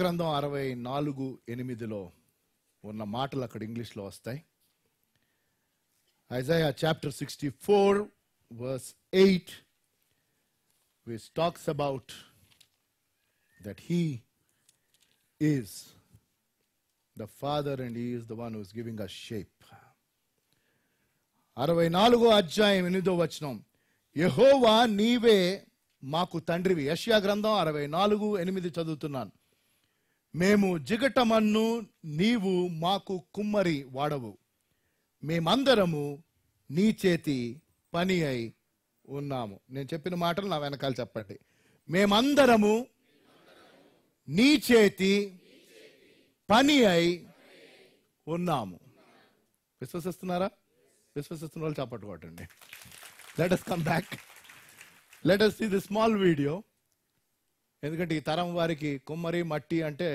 గ్రంథం అరవై నాలుగు ఎనిమిదిలో ఉన్న మాటలు అక్కడ ఇంగ్లీష్లో వస్తాయి Isaiah chapter sixty four verse eight which talks about that he is the father and is the one who's giving a shape అరవై నాలుగో అధ్యాయం ఎనిమిదో వచనం యహోవా నీవే మాకు తండ్రివి యష్యా గ్రంథం అరవై నాలుగు ఎనిమిది చదువుతున్నాను మేము జిగటమన్ను నీవు మాకు కుమ్మరి వాడవు మేమందరము నీ చేతి పని అయి ఉన్నాము నేను చెప్పిన మాటలు నా వెనకాల చెప్పండి మేమందరము నీ చేతి పని అయి ఉన్నాము విశ్వసిస్తున్నారా విశ్వసిస్తున్న వాళ్ళు చెప్పట్టుకోటండి let's come back let's us see the small video ఎందుకంటే ఈ తరం వారికి కుమ్మరి మట్టి అంటే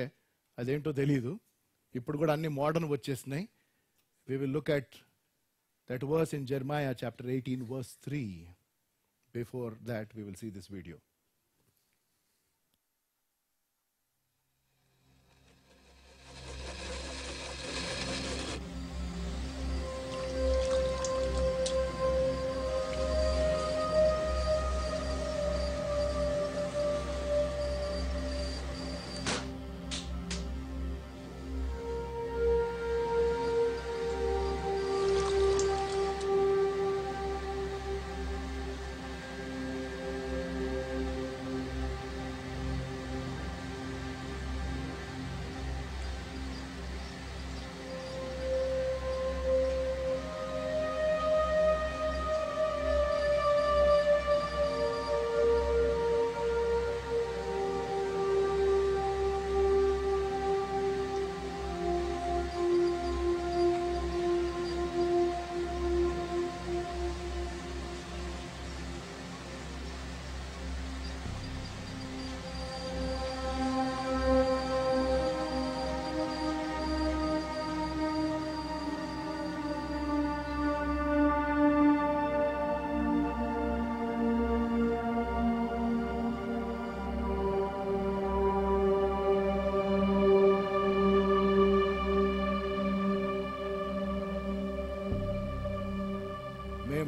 అదేంటో తెలియదు ఇప్పుడు కూడా అన్ని మోడర్న్ వచ్చేసినాయి we will look at that verse in Jeremiah chapter eighteen verse three before that we will see this video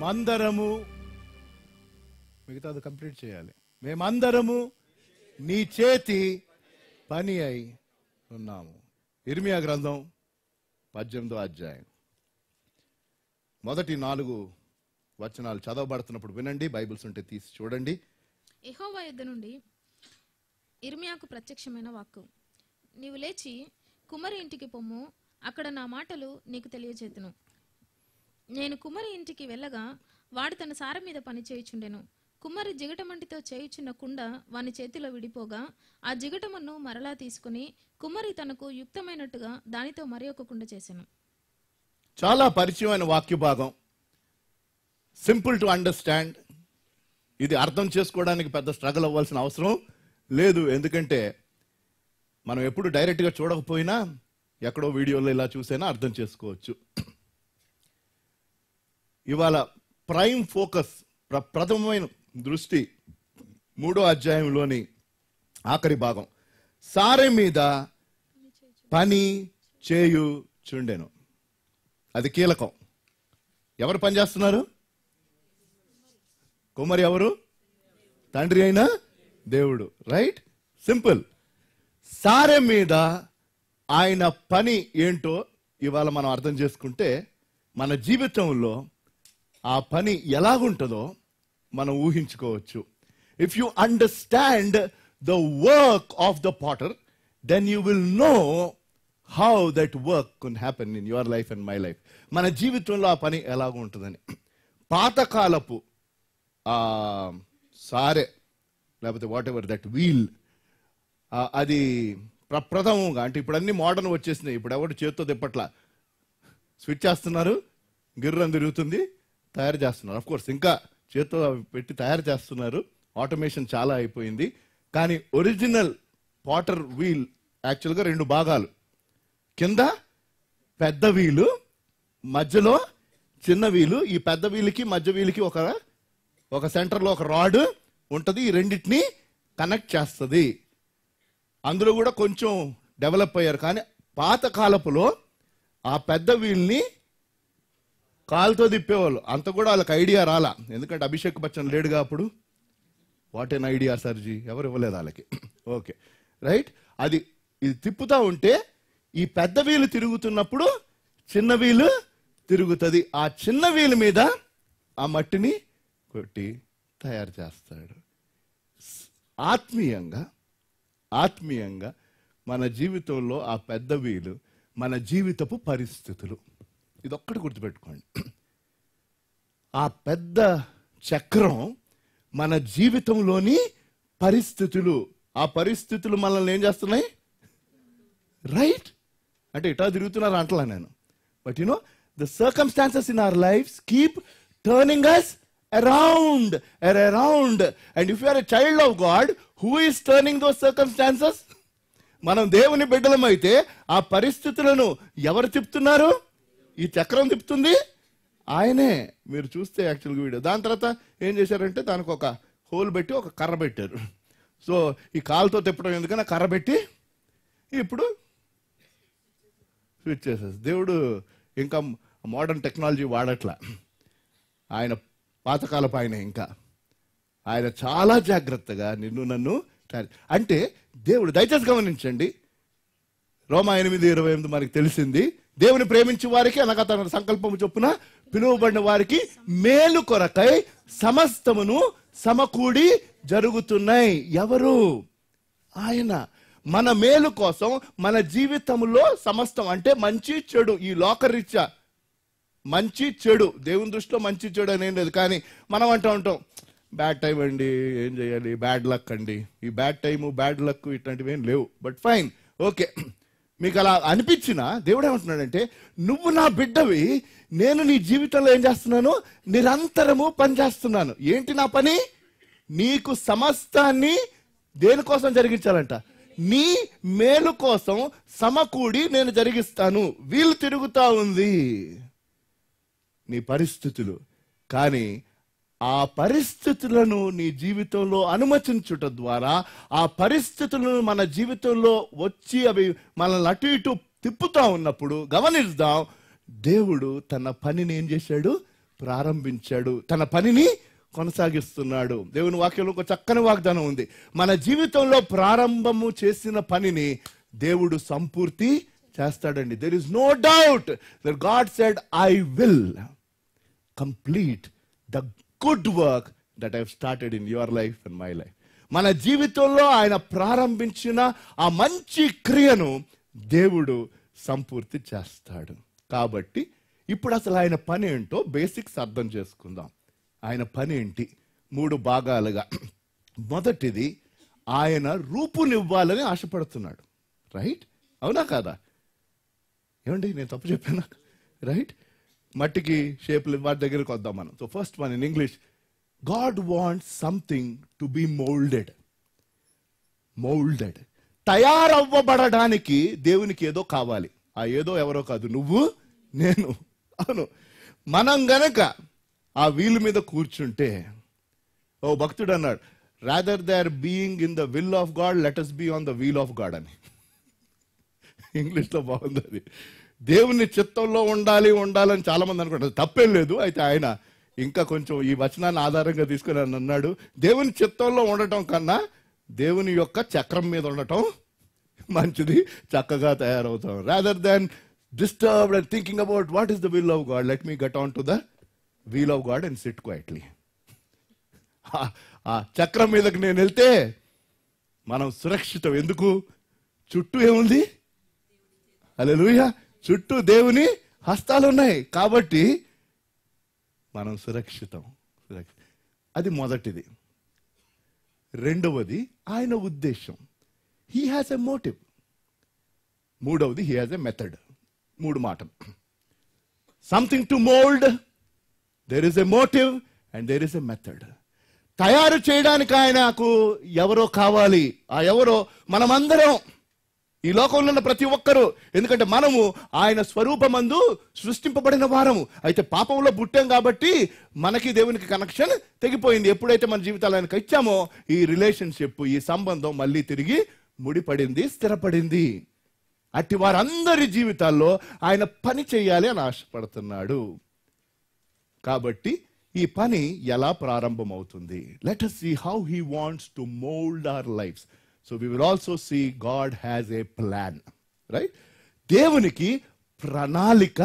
మేమందరము మిగతాది కంప్లీట్ చేయాలి మేమందరము నీ చేతి పని అయి ఉన్నాము ఇర్మియా గ్రంథం పద్దెనిమిదో అధ్యాయం మొదటి నాలుగు వచనాలు చదవబడుతున్నప్పుడు వినండి బైబిల్స్ ఉంటే తీసి చూడండి ఎహోవా యుద్ధ నుండి ఇర్మియాకు ప్రత్యక్షమైన వాక్కు నీవు లేచి కుమరి ఇంటికి పొమ్ము అక్కడ నా మాటలు నీకు తెలియజేతను నేను కుమ్మరి ఇంటికి వెళ్ళగా వాడు తన సార మీద పని చేయుచుండెను కుమ్మరి జిగటమంటితో చేయుచున్న కుండ వాని చేతిలో విడిపోగా ఆ జిగటమన్ను మరలా తీసుకుని కుమ్మరి తనకు యుక్తమైనట్టుగా దానితో మరి ఒక కుండ చేశాను చాలా పరిచయమైన వాక్య భాగం సింపుల్ టు అండర్స్టాండ్ ఇది అర్థం చేసుకోవడానికి పెద్ద స్ట్రగుల్ అవ్వాల్సిన అవసరం లేదు ఎందుకంటే మనం ఎప్పుడు డైరెక్ట్గా చూడకపోయినా ఎక్కడో వీడియోలో ఇలా చూసైనా అర్థం చేసుకోవచ్చు ఇవాళ ప్రైమ్ ఫోకస్ ప్రథమమైన దృష్టి మూడో అధ్యాయంలోని ఆఖరి భాగం సారే మీద పని చేయు చూడేను అది కీలకం ఎవరు పని చేస్తున్నారు కుమారి ఎవరు తండ్రి అయినా దేవుడు రైట్ సింపుల్ సారే మీద ఆయన పని ఏంటో ఇవాళ మనం అర్థం చేసుకుంటే మన జీవితంలో ఆ పని ఎలాగుంటుందో మనం ఊహించుకోవచ్చు if you understand the work of the potter then you will know how that work can happen in your life and my life మన జీవితంలో ఆ పని ఎలాగుంటుందని ఉంటుందని పాతకాలపు సారే లేకపోతే వాట్ ఎవర్ దట్ వీల్ అది ప్రప్రథమంగా అంటే ఇప్పుడు అన్ని మోడర్న్ వచ్చేసినాయి ఇప్పుడు ఎవరు చేత్తో తిప్పట్లా స్విచ్ చేస్తున్నారు గిర్రం తిరుగుతుంది తయారు చేస్తున్నారు అఫ్ కోర్స్ ఇంకా చేతితో పెట్టి తయారు చేస్తున్నారు ఆటోమేషన్ చాలా అయిపోయింది కానీ ఒరిజినల్ వాటర్ వీల్ యాక్చువల్గా రెండు భాగాలు కింద పెద్ద వీలు మధ్యలో చిన్న వీలు ఈ పెద్ద వీలుకి మధ్య వీలుకి ఒక ఒక సెంటర్లో ఒక రాడ్ ఉంటుంది ఈ రెండింటిని కనెక్ట్ చేస్తుంది అందులో కూడా కొంచెం డెవలప్ అయ్యారు కానీ పాత కాలపులో ఆ పెద్ద వీల్ని కాలుతో తిప్పేవాళ్ళు అంత కూడా వాళ్ళకి ఐడియా రాలా ఎందుకంటే అభిషేక్ బచ్చన్ లేడుగా అప్పుడు వాట్ ఎన్ ఐడియా సర్జీ ఎవరు ఇవ్వలేదు వాళ్ళకి ఓకే రైట్ అది ఇది తిప్పుతా ఉంటే ఈ పెద్ద వీలు తిరుగుతున్నప్పుడు చిన్న వీలు తిరుగుతుంది ఆ చిన్న వీలు మీద ఆ మట్టిని కొట్టి తయారు చేస్తాడు ఆత్మీయంగా ఆత్మీయంగా మన జీవితంలో ఆ పెద్ద వీలు మన జీవితపు పరిస్థితులు ఇదొక్కటి గుర్తుపెట్టుకోండి ఆ పెద్ద చక్రం మన జీవితంలోని పరిస్థితులు ఆ పరిస్థితులు మనల్ని ఏం చేస్తున్నాయి రైట్ అంటే ఇటా తిరుగుతున్నారు అంటలా నేను but no the circumstances in our life keep turning us around around and if are a child of God who is turning those circumstances మనం దేవుని బిడ్డలమైతే ఆ పరిస్థితులను ఎవరు తిప్పుతున్నారు ఈ చక్రం తిప్పుతుంది ఆయనే మీరు చూస్తే యాక్చువల్గా వీడియో దాని తర్వాత ఏం చేశారంటే దానికి ఒక హోల్ పెట్టి ఒక కర్ర పెట్టారు సో ఈ కాలుతో తిప్పడం ఎందుకన్నా కర్ర పెట్టి ఇప్పుడు స్విచ్ చేసేసి దేవుడు ఇంకా మోడర్న్ టెక్నాలజీ వాడట్లా ఆయన పాతకాలపు ఆయన ఇంకా ఆయన చాలా జాగ్రత్తగా నిన్ను నన్ను అంటే దేవుడు దయచేసి గమనించండి రోమా ఎనిమిది ఇరవై ఎనిమిది మనకు తెలిసింది దేవుని ప్రేమించే వారికి అనగా తన సంకల్పము చొప్పున పిలువబడిన వారికి మేలు కొరకై సమస్తమును సమకూడి జరుగుతున్నాయి ఎవరు ఆయన మన మేలు కోసం మన జీవితంలో సమస్తం అంటే మంచి చెడు ఈ లోకరీత్యా మంచి చెడు దేవుని దృష్టిలో మంచి చెడు అనేది లేదు కానీ మనం అంటూ ఉంటాం బ్యాడ్ టైం అండి ఏం చేయాలి బ్యాడ్ లక్ అండి ఈ బ్యాడ్ టైము బ్యాడ్ లక్ ఇట్లాంటివి ఏం లేవు బట్ ఫైన్ ఓకే మీకు అలా అనిపించిన దేవుడు ఏమంటున్నాడంటే నువ్వు నా బిడ్డవి నేను నీ జీవితంలో ఏం చేస్తున్నాను నిరంతరము పని చేస్తున్నాను ఏంటి నా పని నీకు సమస్తాన్ని దేనికోసం జరిగించాలంట నీ మేలు కోసం సమకూడి నేను జరిగిస్తాను వీలు తిరుగుతా ఉంది నీ పరిస్థితులు కానీ ఆ పరిస్థితులను నీ జీవితంలో అనుమతించుట ద్వారా ఆ పరిస్థితులను మన జీవితంలో వచ్చి అవి మనల్ని అటు ఇటు తిప్పుతా ఉన్నప్పుడు గమనిద్దాం దేవుడు తన పనిని ఏం చేశాడు ప్రారంభించాడు తన పనిని కొనసాగిస్తున్నాడు దేవుని వాక్యంలో ఒక చక్కని వాగ్దానం ఉంది మన జీవితంలో ప్రారంభము చేసిన పనిని దేవుడు సంపూర్తి చేస్తాడండి there is no doubt the God said I will complete the good work that I started in your life and my life మన జీవితంలో ఆయన ప్రారంభించిన ఆ మంచి క్రియను దేవుడు సంపూర్తి చేస్తాడు కాబట్టి ఇప్పుడు అసలు ఆయన పని ఏంటో బేసిక్స్ అర్థం చేసుకుందాం ఆయన పని ఏంటి మూడు భాగాలుగా మొదటిది ఆయన రూపునివ్వాలని ఆశపడుతున్నాడు రైట్ అవునా కాదా ఏమండి నేను తప్పు చెప్పాను రైట్ మట్టికి షేప్లు వాటి దగ్గరికి వద్దాం మనం so first one in English God want something to be molded molded తయారవ్వబడడానికి దేవునికి ఏదో కావాలి ఆ ఏదో ఎవరో కాదు నువ్వు నేను అవును మనం గనక ఆ వీల్ మీద కూర్చుంటే ఓ భక్తుడు అన్నాడు rather they are being in the will of God let's be on the wheel of God అని ఇంగ్లీష్లో బాగుంది దేవుని చిత్తంలో ఉండాలి ఉండాలని చాలామంది అనుకుంటారు తప్పేం లేదు అయితే ఆయన ఇంకా కొంచెం ఈ వచనాన్ని ఆధారంగా తీసుకుని అని అన్నాడు దేవుని చిత్తంలో ఉండటం కన్నా దేవుని యొక్క చక్రం మీద ఉండటం మంచిది చక్కగా తయారవుతాం rather than disturbed and thinking about what is the will of God let me get on to the wheel of God and sit quietly ఆ చక్రం మీదకి నేను వెళ్తే మనం సురక్షితం ఎందుకు చుట్టూ ఏముంది లూయా చుట్టూ దేవుని హస్తాలు ఉన్నాయి కాబట్టి మనం సురక్షితం అది మొదటిది రెండవది ఆయన ఉద్దేశం హీ హ్యాస్ ఎ మోటివ్ మూడవది హీ హ్యాస్ ఎ మెథడ్ మూడు మాటలు something to mold there is a motive and there is a method తయారు చేయడానికి ఆయనకు ఎవరో కావాలి ఆ ఎవరో మనమందరం ఈ లోకంలో ఉన్న ప్రతి ఒక్కరూ ఎందుకంటే మనము ఆయన స్వరూపమందు సృష్టింపబడిన వారము అయితే పాపంలో పుట్టాం కాబట్టి మనకి దేవునికి కనెక్షన్ తెగిపోయింది ఎప్పుడైతే మన జీవితాలు ఆయనకు ఇచ్చామో ఈ రిలేషన్షిప్ ఈ సంబంధం మళ్ళీ తిరిగి ముడిపడింది స్థిరపడింది అట్టి వారందరి జీవితాల్లో ఆయన పని చేయాలి అని ఆశపడుతున్నాడు కాబట్టి ఈ పని ఎలా ప్రారంభమవుతుంది let see see how he wants to mold our lives so we will also see God has a plan right దేవునికి ప్రణాళిక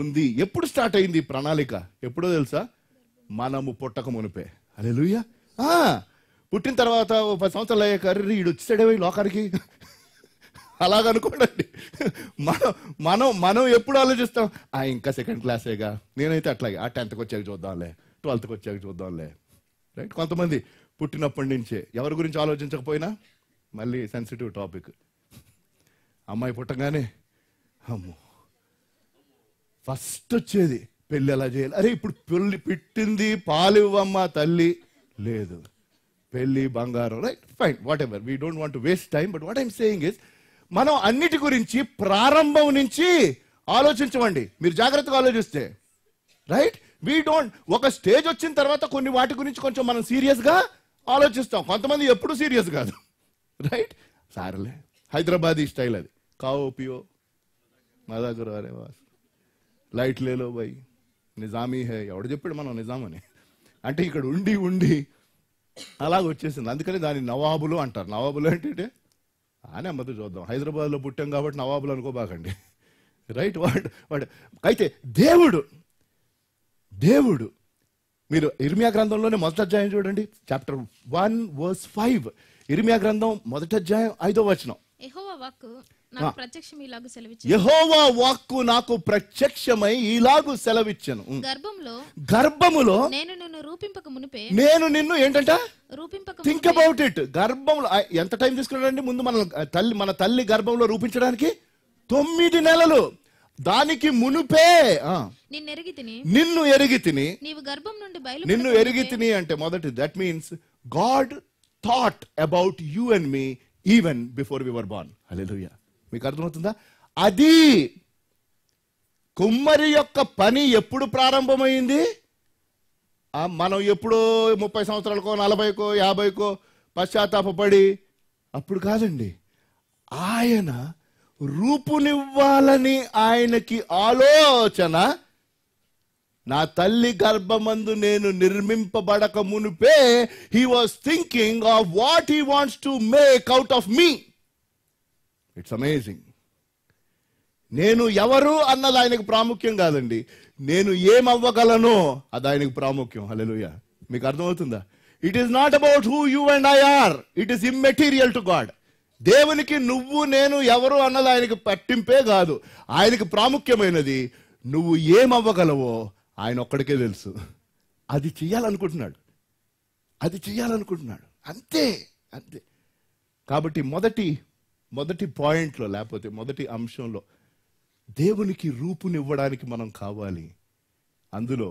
ఉంది ఎప్పుడు స్టార్ట్ అయింది ప్రణాళిక ఎప్పుడో తెలుసా మనము పుట్టక మునిపే అదే లూయా పుట్టిన తర్వాత పది సంవత్సరాలు అయ్యాక అర్రీ ఈడు వచ్చేసాడే లోకానికి అలాగనుకోండి మనం మనం మనం ఎప్పుడు ఆలోచిస్తాం ఆ ఇంకా సెకండ్ క్లాసేగా నేనైతే అట్లాగే ఆ టెన్త్కి వచ్చాక చూద్దాంలే ట్వెల్త్కి వచ్చాక చూద్దాంలే రైట్ కొంతమంది పుట్టినప్పటి నుంచే ఎవరి గురించి ఆలోచించకపోయినా మళ్ళీ సెన్సిటివ్ టాపిక్ అమ్మాయి పుట్టగానే అమ్మో ఫస్ట్ వచ్చేది పెళ్ళి ఎలా చేయాలి అరే ఇప్పుడు పెళ్ళి పెట్టింది పాలివ్వమ్మ తల్లి లేదు పెళ్ళి బంగారం right fine whatever we don't want waste time but what I'm saying is మనం అన్నిటి గురించి ప్రారంభం నుంచి ఆలోచించమండి మీరు జాగ్రత్తగా ఆలోచిస్తే రైట్ వీ డోంట్ ఒక స్టేజ్ వచ్చిన తర్వాత కొన్ని వాటి గురించి కొంచెం మనం సీరియస్గా ఆలోచిస్తాం కొంతమంది ఎప్పుడు సీరియస్ కాదు రైట్ సార్లే హైదరాబాదీ స్టైల్ అది కావో పియో మా దగ్గర అరే వాస్ లైట్ లేలో బై నిజామీ హే ఎవడు చెప్పాడు మనం నిజాం అని అంటే ఇక్కడ ఉండి ఉండి అలాగ వచ్చేసింది అందుకని దాన్ని నవాబులు అంటారు నవాబులు అంటే ఆనే అమ్మతో చూద్దాం హైదరాబాద్లో పుట్టాం కాబట్టి నవాబులు అనుకోబాకండి రైట్ వాడు వాడు అయితే దేవుడు దేవుడు మీరు ఇర్మియా గ్రంథంలోనే మొదటి అధ్యాయం చూడండి చాప్టర్ వన్ వర్స్ ఫైవ్ ఇరిమియా గ్రంథం మొదట అధ్యాయం ఐదో వచనం యహోవా వాక్కు నాకు ప్రత్యక్షం ఇలాగు సెలవిచ్చాను వాక్కు నాకు ప్రత్యక్షమై ఇలాగు సెలవిచ్చాను గర్భంలో గర్భములో నేను నిన్ను రూపింపక మునిపే నేను నిన్ను ఏంటంట రూపింపక థింక్ అబౌట్ ఇట్ గర్భంలో ఎంత టైం తీసుకున్నాడండి ముందు మన తల్లి మన తల్లి గర్భంలో రూపించడానికి తొమ్మిది నెలలు దానికి మునుపే నిన్ను ఎరిగి తిని నిన్ను ఎరిగి తిని నీవు గర్భం నుండి బయలు నిన్ను ఎరిగి తిని అంటే మొదటి that means God thought about you and me even before we were born hallelujah మీకు అర్థమవుతుందా అది కుమ్మరి యొక్క పని ఎప్పుడు ప్రారంభమైంది మనం ఎప్పుడో ముప్పై సంవత్సరాలకో నలభైకో యాభైకో పశ్చాత్తాపడి అప్పుడు కాదండి ఆయన రూపునివ్వాలని ఆయనకి ఆలోచన నా తల్లి గర్భమందు నేను నిర్మింపబడక మునిపే he was thinking of what he wants to make out of me it's amazing నేను ఎవరు అన్నది ఆయనకు ప్రాముఖ్యం కాదండి నేను ఏమవ్వగలను అది ఆయనకు ప్రాముఖ్యం హలెలుయ మీకు అర్థమవుతుందా it is not about who you and I are it is immaterial to God దేవునికి నువ్వు నేను ఎవరు అన్నది ఆయనకు పట్టింపే కాదు ఆయనకు ప్రాముఖ్యమైనది నువ్వు ఏమవ్వగలవో ఆయన ఒక్కడికే తెలుసు అది చెయ్యాలనుకుంటున్నాడు అది చెయ్యాలనుకుంటున్నాడు అంతే అంతే కాబట్టి మొదటి మొదటి పాయింట్లో లేకపోతే మొదటి అంశంలో దేవునికి రూపునివ్వడానికి మనం కావాలి అందులో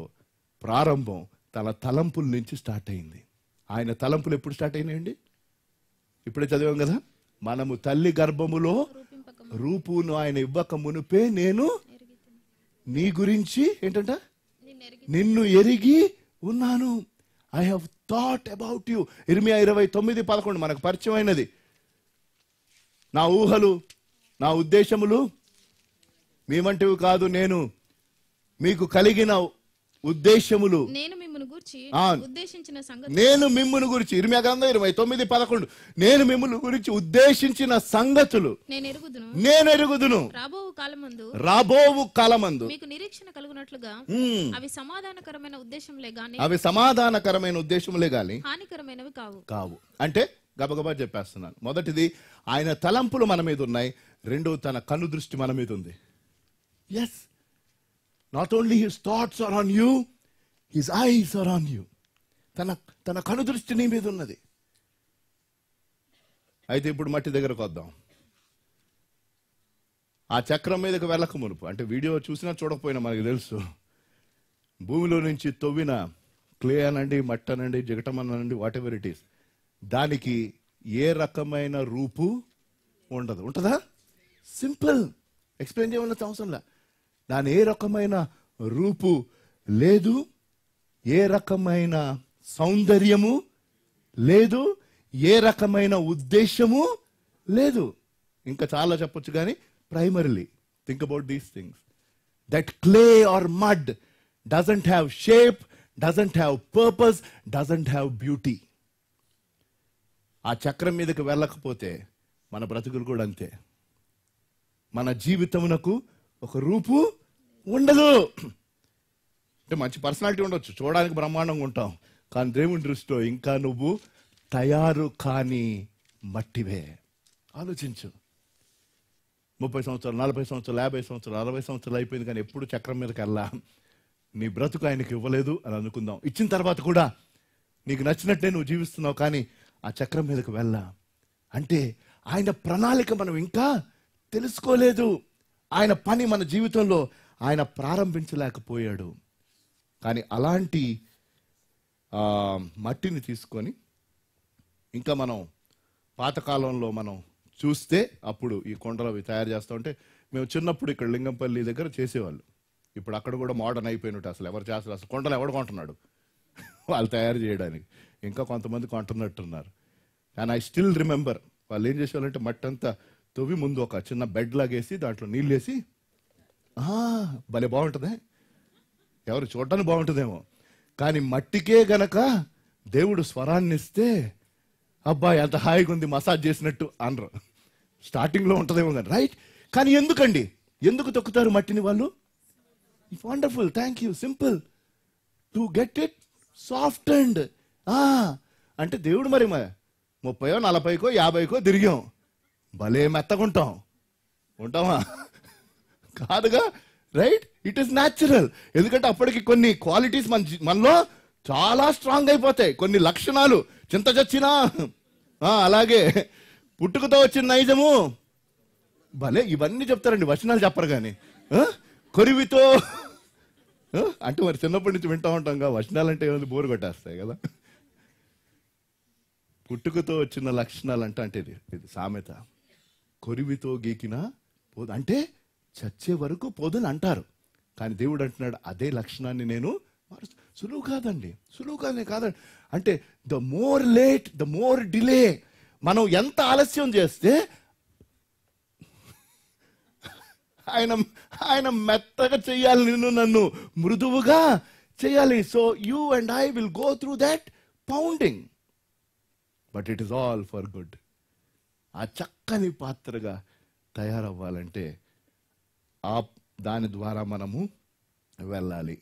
ప్రారంభం తన తలంపుల నుంచి స్టార్ట్ అయింది ఆయన తలంపులు ఎప్పుడు స్టార్ట్ అయినాయండి ఇప్పుడే చదివాం కదా మనము తల్లి గర్భములో రూపును ఆయన ఇవ్వక మునిపే నేను నీ గురించి ఏంటంటే నిన్ను ఎరిగి ఉన్నాను I have thought about you Jeremiah ఇరవై తొమ్మిది పదకొండు మనకు పరిచయమైనది నా ఊహలు నా ఉద్దేశములు మేమంటివి కాదు నేను మీకు కలిగిన ఉద్దేశములు నేను మిమ్మల్ని గురించి ఇరవై గ్రంథం ఇరవై తొమ్మిది పదకొండు నేను మిమ్మల్ని గురించి ఉద్దేశించిన సంగతులు నేను ఎరుగుదును రాబోవు కాలమందు రాబోవు కాలమందు మీకు నిరీక్షణ కలుగునట్లుగా అవి సమాధానకరమైన ఉద్దేశంలే గాని అవి సమాధానకరమైన ఉద్దేశములే గాని హానికరమైనవి కావు కావు అంటే గబగబా చెప్పేస్తున్నాను మొదటిది ఆయన తలంపులు మన మీద ఉన్నాయి రెండు తన కన్ను దృష్టి మన మీద ఉంది yes not only his thoughts are on you his eyes are on you తన తన కనుదృష్టి నీ మీద ఉన్నది అయితే ఇప్పుడు మట్టి దగ్గరకు వద్దాం ఆ చక్రం మీదకి వెళ్ళక మునుపు అంటే వీడియో చూసినా చూడకపోయినా మనకి తెలుసు భూమిలో నుంచి తవ్విన క్లే అనండి మట్టి అనండి అనండి వాట్ ఎవర్ ఇట్ ఈస్ దానికి ఏ రకమైన రూపు ఉండదు ఉంటుందా సింపుల్ ఎక్స్ప్లెయిన్ చేయవలసిన అవసరంలా దాని ఏ రకమైన రూపు లేదు ఏ రకమైన సౌందర్యము లేదు ఏ రకమైన ఉద్దేశము లేదు ఇంకా చాలా చెప్పొచ్చు కానీ primarily think about these things that clay or mud doesn't have shape doesn't have purpose doesn't have beauty ఆ చక్రం మీదకి వెళ్ళకపోతే మన బ్రతుకులు కూడా అంతే మన జీవితమునకు ఒక రూపు ఉండదు అంటే మంచి పర్సనాలిటీ ఉండొచ్చు చూడడానికి బ్రహ్మాండంగా ఉంటాం కానీ దేవుని దృష్టిలో ఇంకా నువ్వు తయారు కాని మట్టివే ఆలోచించు ముప్పై సంవత్సరాలు నలభై సంవత్సరాలు యాభై సంవత్సరాలు అరవై సంవత్సరాలు అయిపోయింది కానీ ఎప్పుడు చక్రం మీదకి వెళ్ళా నీ బ్రతుకు ఆయనకి ఇవ్వలేదు అని అనుకుందాం ఇచ్చిన తర్వాత కూడా నీకు నచ్చినట్టే నువ్వు జీవిస్తున్నావు కానీ ఆ చక్రం మీదకి వెళ్ళా అంటే ఆయన ప్రణాళిక మనం ఇంకా తెలుసుకోలేదు ఆయన పని మన జీవితంలో ఆయన ప్రారంభించలేకపోయాడు కానీ అలాంటి మట్టిని తీసుకొని ఇంకా మనం పాతకాలంలో మనం చూస్తే అప్పుడు ఈ కొండలు అవి తయారు చేస్తూ ఉంటే మేము చిన్నప్పుడు ఇక్కడ లింగంపల్లి దగ్గర చేసేవాళ్ళు ఇప్పుడు అక్కడ కూడా మోడర్న్ అయిపోయినట్టు అసలు ఎవరు చేస్తారు అసలు కొండలు ఎవడు కొంటున్నాడు వాళ్ళు తయారు చేయడానికి ఇంకా కొంతమంది కొంటున్నట్టున్నారు కానీ ఐ స్టిల్ రిమెంబర్ వాళ్ళు ఏం చేసేవాళ్ళంటే మట్టి అంతా తవ్వి ముందు ఒక చిన్న బెడ్ లాగేసి దాంట్లో నీళ్ళేసి భలే బాగుంటుంది ఎవరు చూడటానికి బాగుంటుందేమో కానీ మట్టికే గనక దేవుడు స్వరాన్ని ఇస్తే అబ్బా ఎంత హాయిగా ఉంది మసాజ్ చేసినట్టు అనరు స్టార్టింగ్లో ఉంటుందేమో కానీ రైట్ కానీ ఎందుకండి ఎందుకు తొక్కుతారు మట్టిని వాళ్ళు wonderful thank you simple to get it soft and అంటే దేవుడు మరి ముప్పయో నలభైకో యాభైకో తిరిగాం భలే మెత్తగుంటాం ఉంటామా కాదుగా రైట్ ఇట్ ఈస్ న్యాచురల్ ఎందుకంటే అప్పటికి కొన్ని క్వాలిటీస్ మన మనలో చాలా స్ట్రాంగ్ అయిపోతాయి కొన్ని లక్షణాలు చింత చచ్చినా అలాగే పుట్టుకతో వచ్చిన నైజము భలే ఇవన్నీ చెప్తారండి వచనాలు చెప్పరు కానీ కొరివితో అంటే మరి చిన్నప్పటి నుంచి వింటూ కదా వచనాలు అంటే ఏమైనా బోరు కొట్టేస్తాయి కదా పుట్టుకతో వచ్చిన లక్షణాలు అంటే అంటే ఇది ఇది సామెత కొరివితో గీకినా పోదు అంటే చచ్చే వరకు పోదులు అంటారు కానీ దేవుడు అంటున్నాడు అదే లక్షణాన్ని నేను మారుస్తు సులువు కాదండి సులువు కాదని కాదండి అంటే the more late the more delay మనం ఎంత ఆలస్యం చేస్తే ఆయన ఆయన మెత్తగా చేయాలి నిన్ను నన్ను మృదువుగా చేయాలి so you and I will go through that pounding but it is all for good ఆ చక్కని పాత్రగా తయారవ్వాలంటే ఆ దాని ద్వారా మనము వెళ్ళాలి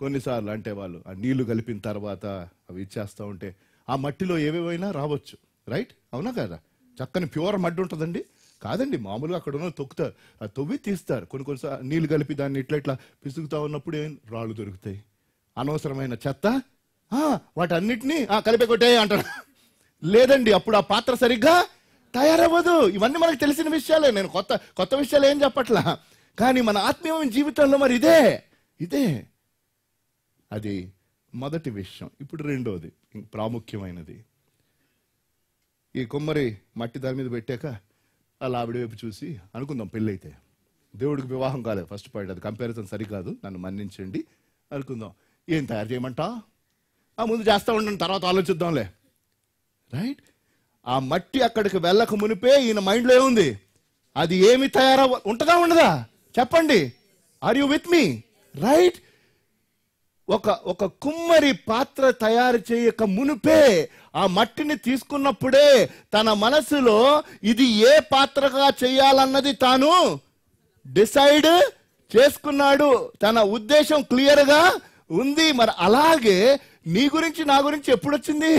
కొన్నిసార్లు అంటే వాళ్ళు ఆ నీళ్లు కలిపిన తర్వాత అవి ఇచ్చేస్తూ ఉంటే ఆ మట్టిలో ఏవేవైనా రావచ్చు రైట్ అవునా కదా చక్కని ప్యూర్ మడ్డు ఉంటుందండి కాదండి మామూలుగా అక్కడ ఉన్న తొక్కుతారు ఆ తొవ్వి తీస్తారు కొన్ని కొన్నిసార్లు నీళ్లు కలిపి దాన్ని ఇట్లా ఇట్లా పిసుగుతా ఉన్నప్పుడు ఏం రాళ్ళు దొరుకుతాయి అనవసరమైన చెత్త వాటన్నిటినీ కలిపే కొట్టే అంటారు లేదండి అప్పుడు ఆ పాత్ర సరిగ్గా తయారవ్వదు ఇవన్నీ మనకు తెలిసిన విషయాలే నేను కొత్త కొత్త విషయాలు ఏం చెప్పట్లా కానీ మన ఆత్మీయమైన జీవితంలో మరి ఇదే ఇదే అది మొదటి విషయం ఇప్పుడు రెండోది ప్రాముఖ్యమైనది ఈ కొమ్మరి మట్టి దాని మీద పెట్టాక అలా ఆవిడ వైపు చూసి అనుకుందాం పెళ్ళైతే దేవుడికి వివాహం కాలేదు ఫస్ట్ పాయింట్ అది కంపారిజన్ సరికాదు నన్ను మన్నించండి అనుకుందాం ఏం తయారు చేయమంటా ముందు చేస్తూ ఉండండి తర్వాత ఆలోచిద్దాంలే రైట్ ఆ మట్టి అక్కడికి వెళ్ళక మునిపే ఈయన మైండ్లో ఏముంది అది ఏమి తయారవ ఉంటుందా ఉండదా చెప్పండి are you with me right ఒక ఒక కుమ్మరి పాత్ర తయారు చేయక మునిపే ఆ మట్టిని తీసుకున్నప్పుడే తన మనసులో ఇది ఏ పాత్రగా చేయాలన్నది తాను డిసైడ్ చేసుకున్నాడు తన ఉద్దేశం క్లియర్గా ఉంది మరి అలాగే నీ గురించి నా గురించి ఎప్పుడొచ్చింది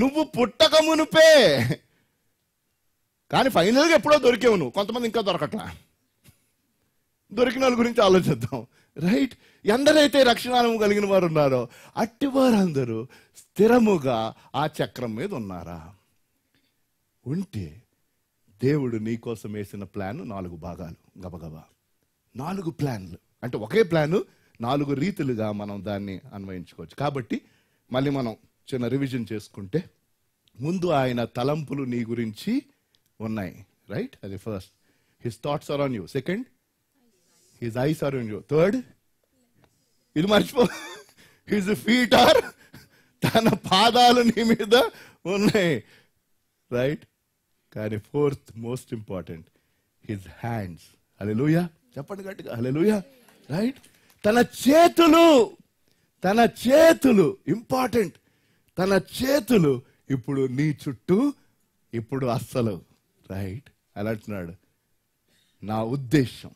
నువ్వు పుట్టక మునుపే కానీ ఫైనల్గా ఎప్పుడో దొరికేవు నువ్వు కొంతమంది ఇంకా దొరకట్లా దొరికిన వాళ్ళ గురించి ఆలోచిద్దాం రైట్ ఎందరైతే రక్షణ కలిగిన వారు ఉన్నారో అట్టి వారందరూ స్థిరముగా ఆ చక్రం మీద ఉన్నారా ఉంటే దేవుడు నీకోసం వేసిన ప్లాన్ నాలుగు భాగాలు గబగబా నాలుగు ప్లాన్లు అంటే ఒకే ప్లాను నాలుగు రీతులుగా మనం దాన్ని అన్వయించుకోవచ్చు కాబట్టి మళ్ళీ మనం చిన్న రివిజన్ చేసుకుంటే ముందు ఆయన తలంపులు నీ గురించి ఉన్నాయి రైట్ అది first his thoughts are on you second his eyes are on you third ఇది మర్చిపో హిజ్ ఫీట్ ఆర్ తన పాదాలు నీ మీద ఉన్నాయి రైట్ కానీ fourth most important his hands లూయా చెప్పండి గట్టిగా లూయా రైట్ తన చేతులు తన చేతులు ఇంపార్టెంట్ తన చేతులు ఇప్పుడు నీ చుట్టూ ఇప్పుడు అస్సలు రైట్ అలా అంటున్నాడు నా ఉద్దేశం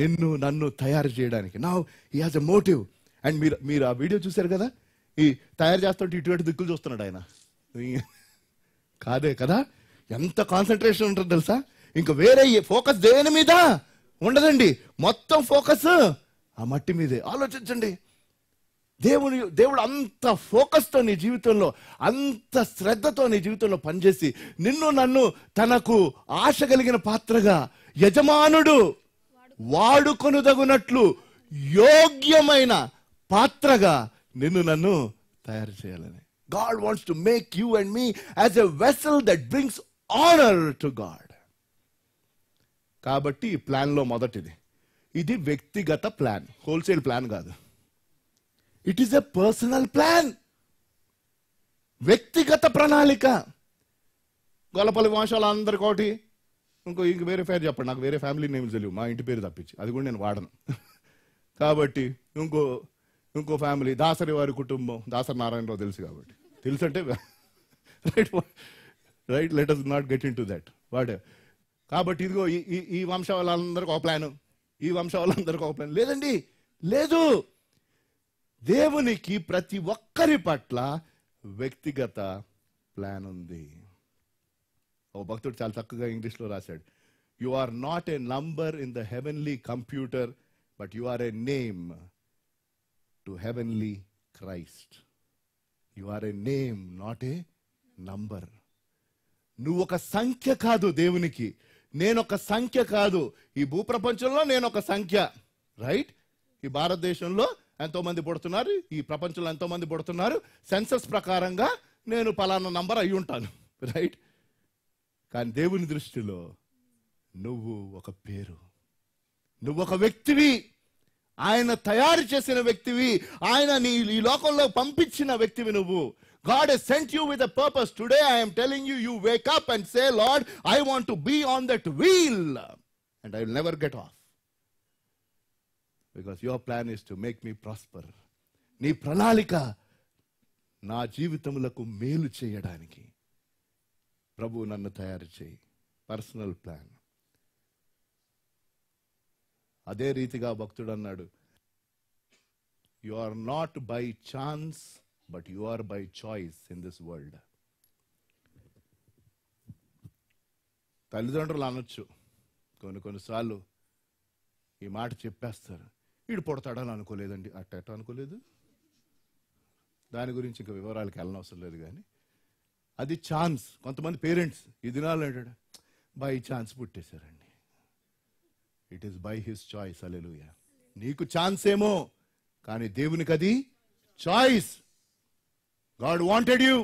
నిన్ను నన్ను తయారు చేయడానికి నా ఈ హాజ్ ఎ మోటివ్ అండ్ మీరు మీరు ఆ వీడియో చూశారు కదా ఈ తయారు చేస్తుంటే ఇటువంటి దిక్కులు చూస్తున్నాడు ఆయన కాదే కదా ఎంత కాన్సన్ట్రేషన్ ఉంటుంది తెలుసా ఇంకా వేరే ఫోకస్ దేని మీద ఉండదండి మొత్తం ఫోకస్ ఆ మట్టి మీదే ఆలోచించండి దేవుని దేవుడు అంత ఫోకస్తో నీ జీవితంలో అంత శ్రద్ధతో నీ జీవితంలో పనిచేసి నిన్ను నన్ను తనకు ఆశ కలిగిన పాత్రగా యజమానుడు వాడుకొనుదగునట్లు యోగ్యమైన పాత్రగా నిన్ను నన్ను తయారు చేయాలని God wants to make you and me as a vessel that brings honour to God కాబట్టి ఈ ప్లాన్లో మొదటిది ఇది వ్యక్తిగత ప్లాన్ హోల్సేల్ ప్లాన్ కాదు it is a personal plan వ్యక్తిగత ప్రణాళిక గొల్లపల్లి వంశాలు అందరికి ఒకటి ఇంకో ఇంక వేరే పేరు చెప్పండి నాకు వేరే ఫ్యామిలీ నేమ్స్ తెలియవు మా ఇంటి పేరు తప్పించి అది కూడా నేను వాడను కాబట్టి ఇంకో ఇంకో ఫ్యామిలీ దాసరి వారి కుటుంబం దాసరి నారాయణరావు తెలుసు కాబట్టి తెలుసు అంటే right right let us not get into that what కాబట్టి ఇదిగో ఈ ఈ వంశ వాళ్ళందరికీ ఒక ప్లాన్ ఈ వంశ వాళ్ళందరికీ ఒక ప్లాన్ లేదండి లేదు దేవునికి ప్రతి ఒక్కరి పట్ల వ్యక్తిగత ప్లాన్ ఉంది ఓ భక్తుడు చాలా చక్కగా ఇంగ్లీష్లో రాశాడు you are not a number in the heavenly computer but you are a name to heavenly Christ you are a name not a number నువ్వు ఒక సంఖ్య కాదు దేవునికి నేను ఒక సంఖ్య కాదు ఈ భూప్రపంచంలో నేను ఒక సంఖ్య రైట్ ఈ భారతదేశంలో ఎంతోమంది పుడుతున్నారు ఈ ప్రపంచంలో ఎంతోమంది పుడుతున్నారు సెన్సస్ ప్రకారంగా నేను పలానా నంబర్ అయి ఉంటాను రైట్ కానీ దేవుని దృష్టిలో నువ్వు ఒక పేరు నువ్వు ఒక వ్యక్తివి ఆయన తయారు చేసిన వ్యక్తివి ఆయన నీ ఈ లోకంలో పంపించిన వ్యక్తివి నువ్వు God has sent you with a purpose today I'm telling you you wake up and say Lord I want be on that wheel and I will never get off because your plan is to make me prosper నీ ప్రణాళిక నా జీవితములకు మేలు చేయడానికి ప్రభు నన్ను తయారు చేయి personal plan అదే రీతిగా భక్తుడు అన్నాడు you are not by chance but you are by choice in this world తల్లిదండ్రులు అనొచ్చు కొన్ని కొన్నిసార్లు ఈ మాట చెప్పేస్తారు వీడు పుడతాడని అనుకోలేదండి అట్ట అనుకోలేదు దాని గురించి ఇంకా వివరాలకు వెళ్ళనవసరం లేదు కానీ అది ఛాన్స్ కొంతమంది పేరెంట్స్ ఈ దినాలు అంటాడు బై ఛాన్స్ పుట్టేశారండి it is by his choice alleluia నీకు ఛాన్స్ ఏమో కానీ దేవునికి అది చాయిస్ గాడ్ వాంటెడ్ యూ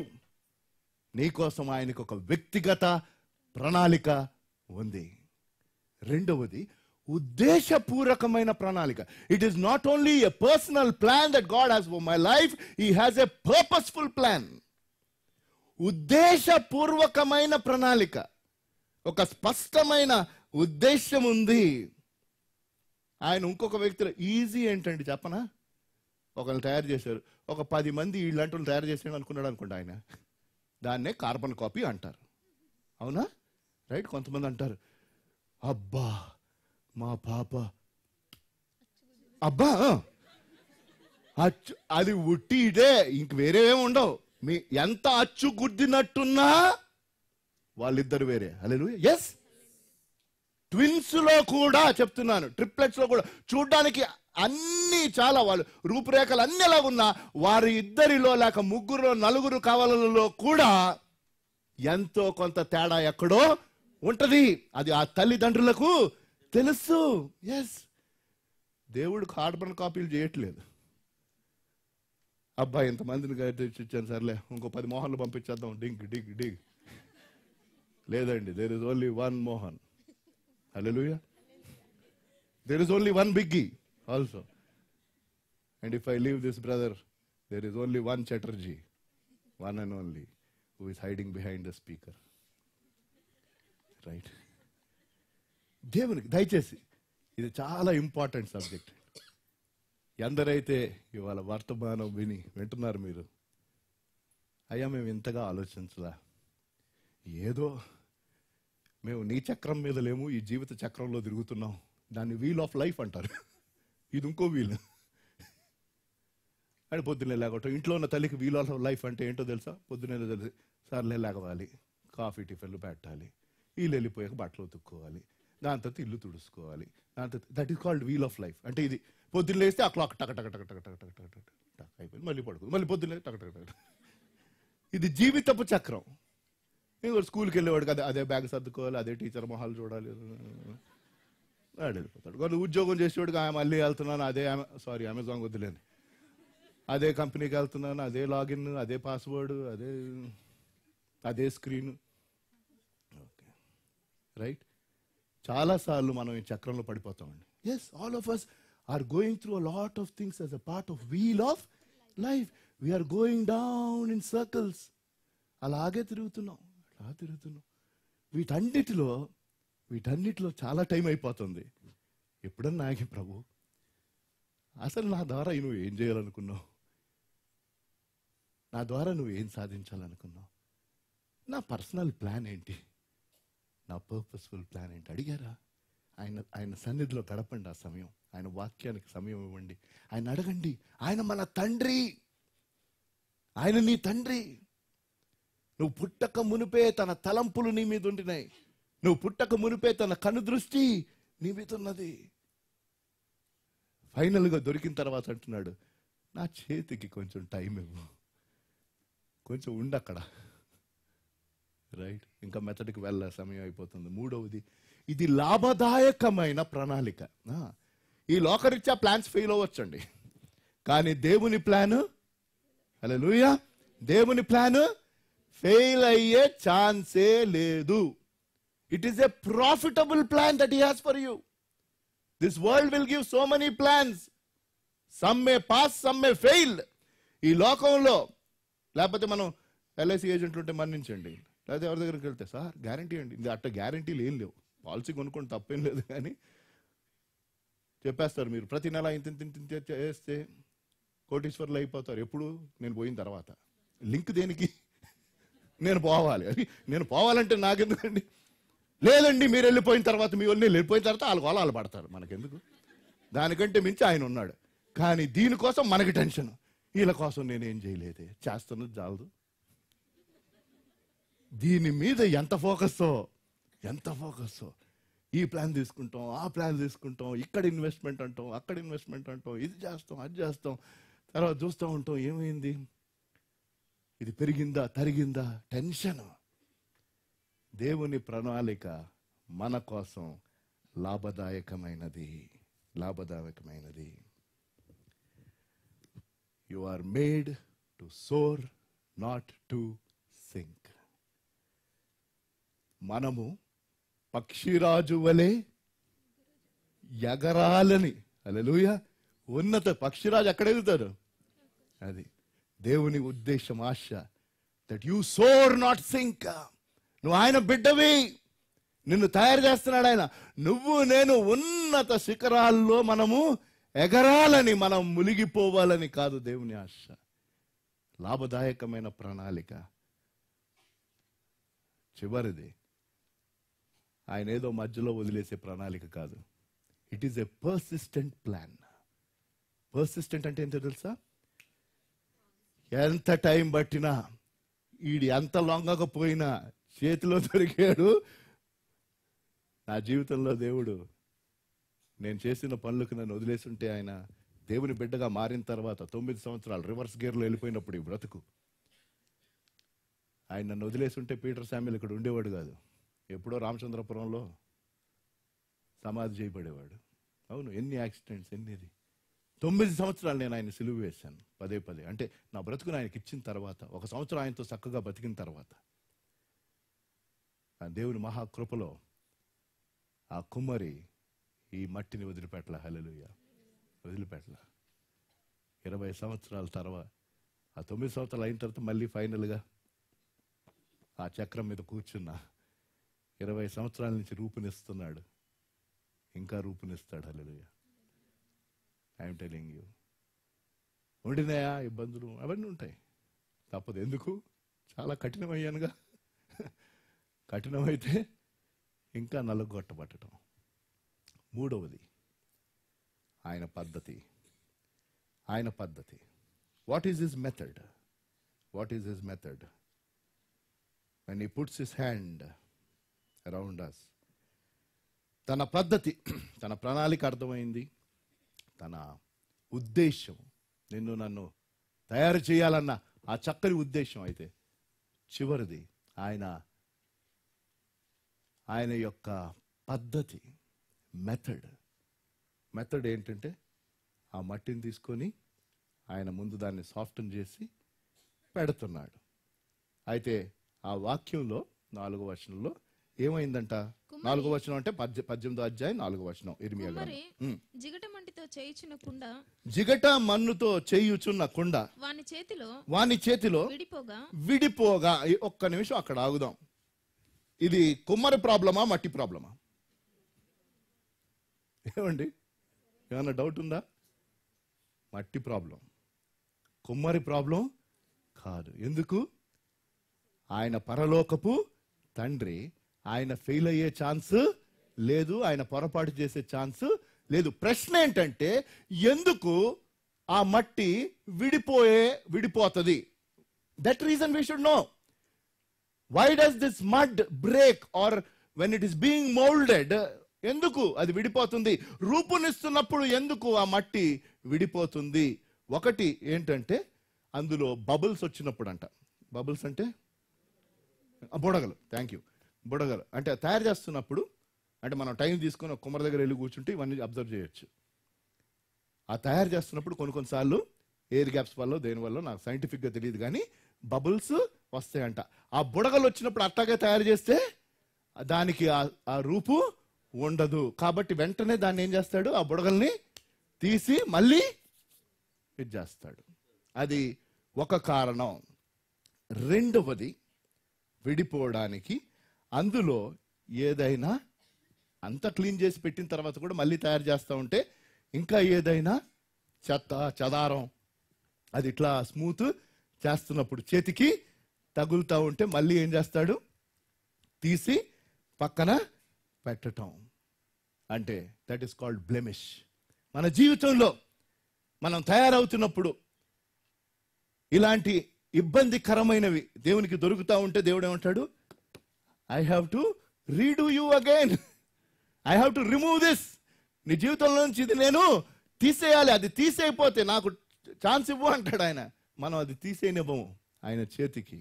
నీకోసం ఆయనకు ఒక వ్యక్తిగత ప్రణాళిక ఉంది రెండవది ఉద్దేశపూర్వకమైన ప్రణాళిక it is not only a personal plan that God has for my life he has a purposeful plan ఉద్దేశపూర్వకమైన ప్రణాళిక ఒక స్పష్టమైన ఉద్దేశం ఉంది ఆయన ఇంకొక వ్యక్తిలో ఈజీ ఏంటండి చెప్పనా ఒకరిని తయారు చేశారు ఒక పది మంది వీళ్ళంటూ తయారు చేసాడు అనుకున్నాడు అనుకోండి ఆయన దాన్నే కార్బన్ కాపీ అంటారు అవునా రైట్ కొంతమంది అంటారు అబ్బా మా పాప అబ్బా అచ్చు అది ఉట్టి ఇదే ఇంక ఏమి ఉండవు మీ ఎంత అచ్చు గుద్దినట్టున్నా వాళ్ళిద్దరు వేరే అలెలు ఎస్ ట్విన్స్ లో కూడా చెప్తున్నాను ట్రిప్లెట్స్ లో కూడా చూడడానికి అన్నీ చాలా వాళ్ళు రూపురేఖలు అన్ని ఎలా ఉన్నా వారి ఇద్దరిలో లేక ముగ్గురులో నలుగురు కావాలలో కూడా ఎంతో కొంత తేడా ఎక్కడో ఉంటది అది ఆ తల్లిదండ్రులకు తెలుసు ఎస్ దేవుడు కార్బన్ కాపీలు చేయట్లేదు అబ్బాయి ఇంతమందిని ఇచ్చాను సర్లే ఇంకో పది మోహన్లు పంపించేద్దాం డింగ్ డింగ్ డింగ్ లేదండి there is only one Mohan hello there is only one Biggie also and if I leave this brother there is only one Chatterjee one and only who is hiding behind the speaker right దేవునికి దయచేసి ఇది చాలా important subject ఎందరైతే ఇవాళ వర్తమానం విని వింటున్నారు మీరు అయ్యా మేము ఇంతగా ఆలోచించలా ఏదో మేము నీ చక్రం మీద లేము ఈ జీవిత చక్రంలో తిరుగుతున్నాం దాన్ని వీల్ ఆఫ్ లైఫ్ అంటారు ఇది ఇంకో వీల్ అని పొద్దున్నే లేకపోవటం ఇంట్లో ఉన్న తల్లికి వీల్ ఆఫ్ లైఫ్ అంటే ఏంటో తెలుసా పొద్దున్నే తెలిసి సర్లే లేకవాలి కాఫీ టిఫిన్లు పెట్టాలి వీళ్ళు వెళ్ళిపోయాక బట్టలు ఉతుక్కోవాలి దాని తర్వాత ఇల్లు తుడుచుకోవాలి దాని తర్వాత that is called wheel of life అంటే ఇది పొద్దున్న లేస్తే ఆ క్లాక్ టక టక టక టక టక టక టక టక అయిపోయింది మళ్ళీ పడుకుంది మళ్ళీ పొద్దున్న టక టక టక ఇది జీవితపు చక్రం నేను స్కూల్కి వెళ్ళేవాడు కదా అదే బ్యాగ్ సర్దుకోవాలి అదే టీచర్ మొహాలు చూడాలి వెళ్ళిపోతాడు కొన్ని ఉద్యోగం చేసేవాడు మళ్ళీ వెళ్తున్నాను అదే సారీ అమెజాన్ వద్దులేని అదే కంపెనీకి వెళ్తున్నాను అదే లాగిన్ అదే పాస్వర్డ్ అదే అదే స్క్రీన్ ఓకే రైట్ చాలాసార్లు మనం ఈ చక్రంలో పడిపోతామండి as all of us are going through a lot of things as a part of wheel of life we're going down in circles అలాగే తిరుగుతున్నాం అలా తిరుగుతున్నాం వీటన్నిటిలో వీటన్నిటిలో చాలా టైం అయిపోతుంది ఎప్పుడన్నా నాకి ప్రభు అసలు నా ద్వారా నువ్వు ఏం చేయాలనుకున్నావు నా ద్వారా నువ్వు ఏం సాధించాలనుకున్నావు నా పర్సనల్ ప్లాన్ ఏంటి నా పర్పస్ఫుల్ ప్లాన్ ఏంటి అడిగారా ఆయన ఆయన సన్నిధిలో గడపండి ఆ సమయం ఆయన వాక్యానికి సమయం ఇవ్వండి ఆయన అడగండి ఆయన మన తండ్రి ఆయన నీ తండ్రి నువ్వు పుట్టక మునిపే తన తలంపులు నీ మీద ఉండినాయి నువ్వు పుట్టక మునిపే తన కను దృష్టి నీ మీద ఉన్నది ఫైనల్గా దొరికిన తర్వాత అంటున్నాడు నా చేతికి కొంచెం టైం ఇవ్వు కొంచెం ఉండక్కడ రైట్ ఇంకా మెథడ్కి వెళ్ళ సమయం అయిపోతుంది మూడవది ఇది లాభదాయకమైన ప్రణాళిక ఈ లోకరీత్యా ప్లాన్స్ ఫెయిల్ అవ్వచ్చండి కానీ దేవుని ప్లాను అలా లూయా దేవుని ప్లాను ఫెయిల్ అయ్యే ఛాన్సే లేదు it is a profitable plan that he has for you this world will give so many plans some may pass some may fail ఈ లోకంలో లేకపోతే మనం ఎల్ఐసి ఏజెంట్లు ఉంటే మన్నించండి లేకపోతే ఎవరి దగ్గరికి వెళ్తే సార్ గ్యారంటీ అండి ఇది అట్ట గ్యారంటీలు ఏం లేవు పాలసీ కొనుక్కొని తప్పేం లేదు కానీ చెప్పేస్తారు మీరు ప్రతి నెల ఇంత ఇంత చేస్తే కోటీశ్వర్లు అయిపోతారు ఎప్పుడు నేను పోయిన తర్వాత లింక్ దేనికి నేను పోవాలి అది నేను పోవాలంటే నాకెందుకండి లేదండి మీరు వెళ్ళిపోయిన తర్వాత మీ వాళ్ళు వెళ్ళిపోయిన తర్వాత వాళ్ళ వాళ్ళు పడతారు మనకెందుకు దానికంటే మించి ఆయన ఉన్నాడు కానీ దీనికోసం మనకి టెన్షన్ వీళ్ళ కోసం నేనేం చేయలేదే చేస్తున్నది చాలదు దీని మీద ఎంత ఫోకస్ ఎంత ఫోకస్ ఈ ప్లాన్ తీసుకుంటాం ఆ ప్లాన్ తీసుకుంటాం ఇక్కడ ఇన్వెస్ట్మెంట్ అంటాం అక్కడ ఇన్వెస్ట్మెంట్ అంటాం ఇది చేస్తాం అది చేస్తాం తర్వాత చూస్తూ ఉంటాం ఏమైంది ఇది పెరిగిందా తరిగిందా టెన్షన్ దేవుని ప్రణాళిక మన కోసం లాభదాయకమైనది లాభదాయకమైనది you are made to soar not to sink మనము పక్షిరాజు వలె ఎగరాలని అలలుయ ఉన్నత పక్షిరాజు అక్కడ ఎదుగుతారు అది దేవుని ఉద్దేశం ఆశ that you soar not sink నువ్వు ఆయన బిడ్డవి నిన్ను తయారు చేస్తున్నాడు ఆయన నువ్వు నేను ఉన్నత శిఖరాల్లో మనము ఎగరాలని మనం మునిగిపోవాలని కాదు దేవుని ఆశ లాభదాయకమైన ప్రణాళిక చివరిది ఆయన ఏదో మధ్యలో వదిలేసే ప్రణాళిక కాదు it is a persistent plan persistent అంటే ఏంటో తెలుసా ఎంత టైం పట్టినా ఈడు ఎంత లొంగకపోయినా చేతిలో దొరికాడు నా జీవితంలో దేవుడు నేను చేసిన పనులకు నన్ను వదిలేసుంటే ఆయన దేవుని బిడ్డగా మారిన తర్వాత తొమ్మిది సంవత్సరాలు రివర్స్ గేర్లో వెళ్ళిపోయినప్పుడు ఈ బ్రతుకు ఆయన నన్ను వదిలేసుంటే పీటర్ శామ్యుల్ ఇక్కడ ఉండేవాడు కాదు ఎప్పుడో రామచంద్రపురంలో సమాధి చేయబడేవాడు అవును ఎన్ని యాక్సిడెంట్స్ ఎన్నిది తొమ్మిది సంవత్సరాలు నేను ఆయన సిలువు వేశాను పదే పదే అంటే నా బ్రతుకుని ఆయనకి ఇచ్చిన తర్వాత ఒక సంవత్సరం ఆయనతో చక్కగా బతికిన తర్వాత ఆ దేవుని మహాకృపలో ఆ కుమ్మరి ఈ మట్టిని వదిలిపెట్టల హలలుయ వదిలిపెట్టల ఇరవై సంవత్సరాల తర్వాత ఆ తొమ్మిది సంవత్సరాలు అయిన తర్వాత మళ్ళీ ఫైనల్గా ఆ చక్రం మీద కూర్చున్నా ఇరవై సంవత్సరాల నుంచి రూపునిస్తున్నాడు ఇంకా రూపునిస్తాడు అలెలుయ ఐఎమ్ టెలింగ్ యూ ఉండినాయా ఇబ్బందులు అవన్నీ ఉంటాయి తప్పదు ఎందుకు చాలా కఠినమయ్యానుగా కఠినమైతే ఇంకా నలుగొట్టబట్టడం మూడవది ఆయన పద్ధతి ఆయన పద్ధతి what is his method what is his method when he puts his hand around us తన పద్ధతి తన ప్రణాళిక అర్థమైంది తన ఉద్దేశం నిన్ను నన్ను తయారు చేయాలన్న ఆ చక్కని ఉద్దేశం అయితే చివరిది ఆయన ఆయన యొక్క పద్ధతి మెథడ్ మెథడ్ ఏంటంటే ఆ మట్టిని తీసుకొని ఆయన ముందు దాన్ని సాఫ్టన్ చేసి పెడుతున్నాడు అయితే ఆ వాక్యంలో నాలుగు వర్షంలో ఏమైందంట నాలుగో వచనం అంటే పద్దెనిమిదో అధ్యాయం నాలుగో వచనం ఇరిమియా జిగట మంటితో చేయుచున్న కుండ జిగట మన్నుతో చేయుచున్న కుండ వాని చేతిలో వాని చేతిలో విడిపోగా విడిపోగా ఒక్క నిమిషం అక్కడ ఆగుదాం ఇది కుమ్మరి ప్రాబ్లమా మట్టి ప్రాబ్లమా ఏమండి ఏమైనా డౌట్ ఉందా మట్టి ప్రాబ్లం కుమ్మరి ప్రాబ్లం కాదు ఎందుకు ఆయన పరలోకపు తండ్రి ఆయన ఫెయిల్ అయ్యే ఛాన్స్ లేదు ఆయన పొరపాటు చేసే ఛాన్స్ లేదు ప్రశ్న ఏంటంటే ఎందుకు ఆ మట్టి విడిపోయే విడిపోతుంది that reason we should know why does this mud break or when it is being moulded ఎందుకు అది విడిపోతుంది రూపునిస్తున్నప్పుడు ఎందుకు ఆ మట్టి విడిపోతుంది ఒకటి ఏంటంటే అందులో బబుల్స్ వచ్చినప్పుడు అంట బబుల్స్ అంటే బుడగలు థ్యాంక్ యూ బుడగలు అంటే తయారు చేస్తున్నప్పుడు అంటే మనం టైం తీసుకొని కుమ్మర దగ్గర వెళ్ళి కూర్చుంటే ఇవన్నీ అబ్జర్వ్ చేయొచ్చు ఆ తయారు చేస్తున్నప్పుడు కొన్ని కొన్నిసార్లు ఎయిర్ గ్యాప్స్ వల్ల దేనివల్ల నాకు సైంటిఫిక్గా తెలియదు కానీ బబుల్స్ వస్తాయంట ఆ బుడగలు వచ్చినప్పుడు అట్లాగే తయారు చేస్తే దానికి ఆ రూపు ఉండదు కాబట్టి వెంటనే దాన్ని ఏం చేస్తాడు ఆ బుడగల్ని తీసి మళ్ళీ ఇది చేస్తాడు అది ఒక కారణం రెండవది విడిపోవడానికి అందులో ఏదైనా అంతా క్లీన్ చేసి పెట్టిన తర్వాత కూడా మళ్ళీ తయారు చేస్తూ ఉంటే ఇంకా ఏదైనా చెత్త చదారం అది ఇట్లా స్మూత్ చేస్తున్నప్పుడు చేతికి తగులుతూ ఉంటే మళ్ళీ ఏం చేస్తాడు తీసి పక్కన పెట్టడం అంటే దట్ ఈస్ కాల్డ్ బ్లెమిష్ మన జీవితంలో మనం తయారవుతున్నప్పుడు ఇలాంటి ఇబ్బందికరమైనవి దేవునికి దొరుకుతూ ఉంటే దేవుడు ఏమంటాడు I have to redo you again I have to remove this నీ జీవితంలో నుంచి ఇది నేను తీసేయాలి అది తీసేయపోతే నాకు ఛాన్స్ ఇవ్వు అంటాడు ఆయన మనం అది తీసేయనివ్వము ఆయన చేతికి